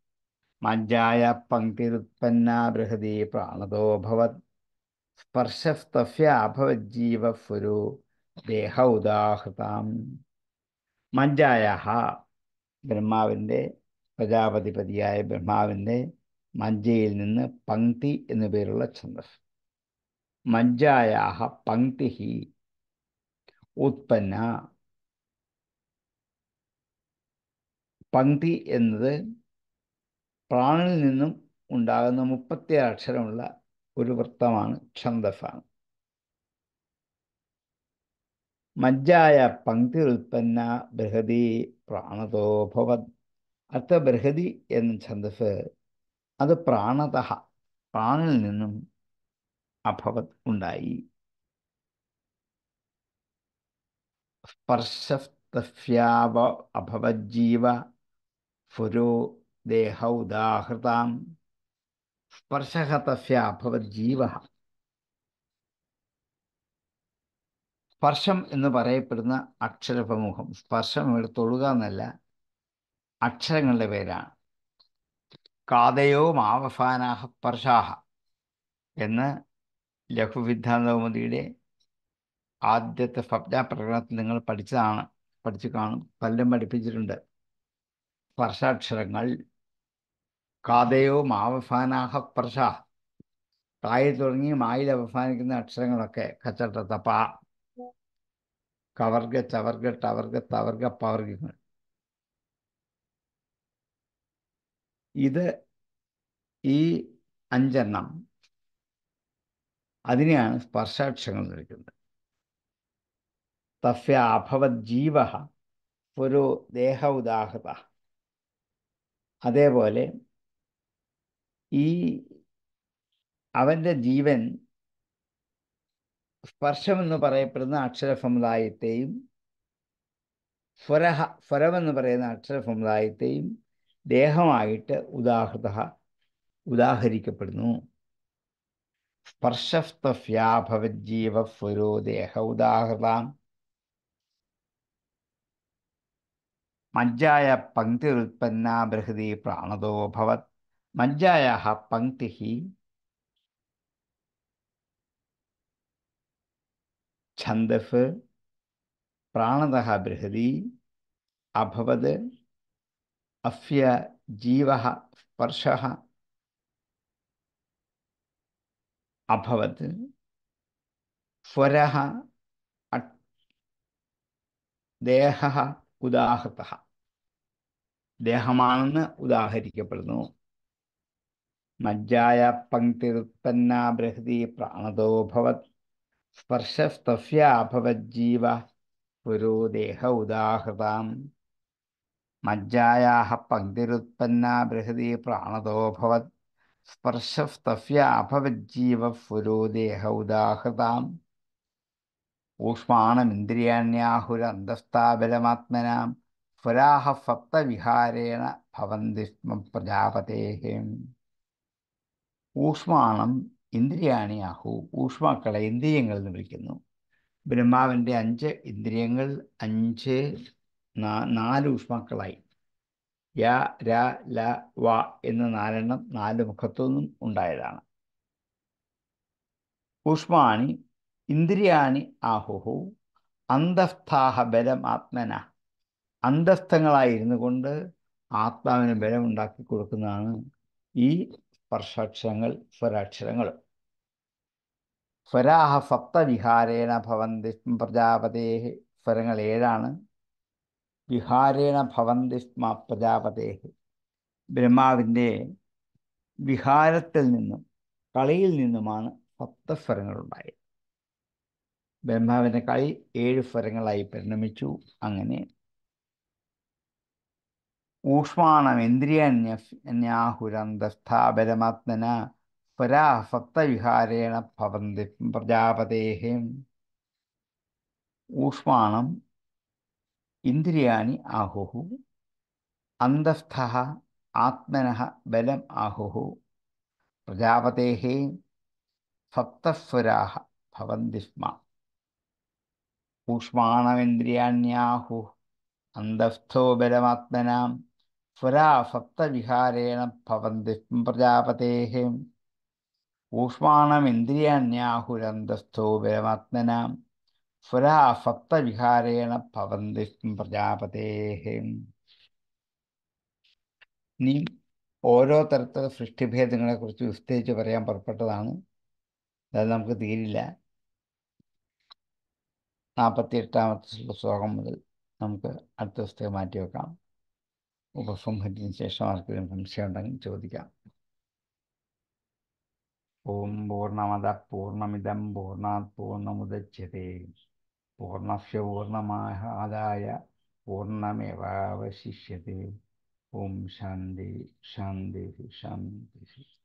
Speaker 1: മജ്ജായ പങ്ക്തിരുത്പന്ന ബൃഹതി പ്രാണതോഭവത് സ്പർശസ്തഫ്യാഭവജ്ജീവഫുരു ദേഹ ഉദാഹൃതാം മജ്ജായ ബ്രഹ്മാവിൻ്റെ പ്രജാപതിപതിയായ ബ്രഹ്മാവിൻ്റെ മജ്ജയിൽ നിന്ന് പങ്ക്തി എന്നു പേരുള്ള ഛന്ദസ് മജ്ജായ പങ്ക്തി ഉത്പന്ന പങ്ക്തി എന്നത് പ്രാണിൽ നിന്നും ഉണ്ടാകുന്ന മുപ്പത്തി അക്ഷരമുള്ള ഒരു വൃത്തമാണ് ഛന്ദസാണ് മജ്ജായ ഉൽപ്പന്ന ബൃഹതി പ്രാണതോ അർത്ഥ ബൃഹതി എന്ന ഛന്ദസ് അത് പ്രാണത പ്രാണിൽ നിന്നും അഭവത് ഉണ്ടായി സ്പർശസ്തഫ്യാവ അഭവജ്ജീവ ഫുരോ ദേഹൗദാഹൃതാം സ്പർശ തസ്യാഭവത് സ്പർശം എന്ന് പറയപ്പെടുന്ന അക്ഷരപ്രമുഖം സ്പർശം ഇവിടെ തൊഴുക എന്നല്ല അക്ഷരങ്ങളുടെ പേരാണ് കാതയോ മാവസാനാഹ സ്പർശാഹ എന്ന് ലഘുവിദ്ധാന്തകൗമുദിയുടെ ആദ്യത്തെ സ്വപ്ന പ്രകടനത്തിൽ നിങ്ങൾ പഠിച്ചതാണ് പഠിച്ചു കാണും പലരും പഠിപ്പിച്ചിട്ടുണ്ട് സ്പർശാക്ഷരങ്ങൾ കാതയോ മാവസാനാഹ പ്രശ തായി തുടങ്ങി മായിൽ അവസാനിക്കുന്ന അക്ഷരങ്ങളൊക്കെ കച്ചട്ട തപ കവർഗ ചവർഗ ടവർഗ തവർഗ പവർഗങ്ങൾ ഇത് ഈ അഞ്ചെണ്ണം അതിനെയാണ് സ്പർശാക്ഷരങ്ങൾ വിളിക്കുന്നത് തസ്യ അഭവത് ജീവ ഒരു ദേഹ ഉദാഹൃത അതേപോലെ ഈ അവൻ്റെ ജീവൻ സ്പർശമെന്ന് പറയപ്പെടുന്ന അക്ഷരസമുദായത്തെയും സ്വരഹ സ്വരമെന്ന് പറയുന്ന അക്ഷരസമുദായത്തെയും ദേഹമായിട്ട് ഉദാഹൃത ഉദാഹരിക്കപ്പെടുന്നു സ്പർശസ്തഫ്യാഭവജീവസ്വരോ ദേഹ ഉദാഹൃതാം മജ്ജായ പങ്ക്തിരുത്പന്ന ബൃഹതി പ്രാണതോഭവത് ഭവത് മജ്ജായാഹ പങ്ക്തി ഛന്ദഫ് പ്രാണത ബൃഹതി അഭവത് അഫ്യ ജീവ സ്പർശ അഭവത് സ്വര ദേഹ ഉദാഹൃത ദേഹമാണെന്ന് ഉദാഹരിക്കപ്പെടുന്നു മജ്ജായ പങ്ക്തിരുത്പന്ന പ്രാണതോഭവത് സ്പർശസ്തഫ്യാഭവജ്ജീവ പുരോദേഹ ഉദാഹൃതാം മജ്ജായാഹ പങ്ക്തിരുത്പന്ന ബൃഹതി പ്രാണതോഭവത് സ്പർശസ്തഫ്യാഭവജ്ജീവ പുരോദേഹ ഉദാഹൃതാം ഊഷ്മാണമിന്ദ്രിയാണ്യാഹുരന്തസ്ഥാബലമാത്മനാം ഫുരാഹ സപ്തവിഹാരേണ ഭവന്തി സ്മ പ്രജാപതേഹം ഊഷ്മാണം ഇന്ദ്രിയാണിയാഹു ഊഷ്മാക്കളെ ഇന്ദ്രിയങ്ങൾ എന്ന് വിളിക്കുന്നു ബ്രഹ്മാവിൻ്റെ അഞ്ച് ഇന്ദ്രിയങ്ങൾ അഞ്ച് നാല് ഊഷ്മാക്കളായി യ ര ല വ എന്ന നാലെണ്ണം നാല് മുഖത്തുനിന്നും ഉണ്ടായതാണ് ഊഷ്മാണി ഇന്ദ്രിയാണി ആഹുഹു അന്തസ്ഥാഹ ബലം ആത്മന അന്തസ്ഥങ്ങളായിരുന്നു കൊണ്ട് ആത്മാവിന് ബലമുണ്ടാക്കി കൊടുക്കുന്നതാണ് ഈ സ്പർശാക്ഷരങ്ങൾ സ്വരാക്ഷരങ്ങൾ സ്വരാഹ സപ്ത വിഹാരേണ ഭവന്തി പ്രജാപതേ സ്വരങ്ങൾ ഏഴാണ് വിഹാരേണ ഭവന്തി സ്മ പ്രജാപതേ ബ്രഹ്മാവിൻ്റെ വിഹാരത്തിൽ നിന്നും കളിയിൽ നിന്നുമാണ് സപ്തസ്വരങ്ങൾ ഉണ്ടായത് ബ്രഹ്മാവിൻ്റെ കളി ഏഴ് സ്വരങ്ങളായി പരിണമിച്ചു അങ്ങനെ ഊഷ്മാണമിന്ദ്രിയണ്യഹുരന്തസ്ഥാപരമാത്മന പരാഭക്തവിഹാരേണ ഭവന്തി പ്രജാപതേഹ ഊഷ്മാണം ഇന്ദ്രിയാണി ആഹുഹു അന്തസ്ഥ ആത്മന ബലം ആഹുഹു പ്രജാപതേഹ ഭക്തസ്വരാഹ ഭവന്തി സ്മ ഊഷ്മാണമിന്ദ്രിയാണ്യാഹു അന്തസ്ഥോ ബലമാത്മനം സ്വരാസപ്തവിഹാരേണ ഭവന്തി പ്രജാപതേഃ ഊഷ്മാണമിന്ദ്രിയാണ്യാഹുരന്തസ്ഥോ വിരമാത്മനാം സ്വരാസപ്തവിഹാരേണ ഭവന്തി പ്രജാപതേഃ നീ ഓരോ തരത്തിലെ കുറിച്ച് വിസ്തരിച്ച് പറയാൻ പുറപ്പെട്ടതാണ് അത് നമുക്ക് തീരില്ല നാൽപ്പത്തി എട്ടാമത്തെ ശ്ലോകം മുതൽ നമുക്ക് അടുത്ത ദിവസത്തേക്ക് മാറ്റി വെക്കാം ഉപസംഹരിച്ചതിന് ശേഷം ആർക്കെങ്കിലും സംശയം ഉണ്ടെങ്കിൽ ചോദിക്കാം ഓം പൂർണ്ണമത പൂർണ്ണമിതം പൂർണ്ണാത് പൂർണ്ണമുദച്ഛതേ പൂർണ്ണസ്യ പൂർണ്ണമാഹാദായ പൂർണ്ണമേവാവശിഷ്യത്തെ ഓം ശാന്തി ശാന്തി ശാന്തി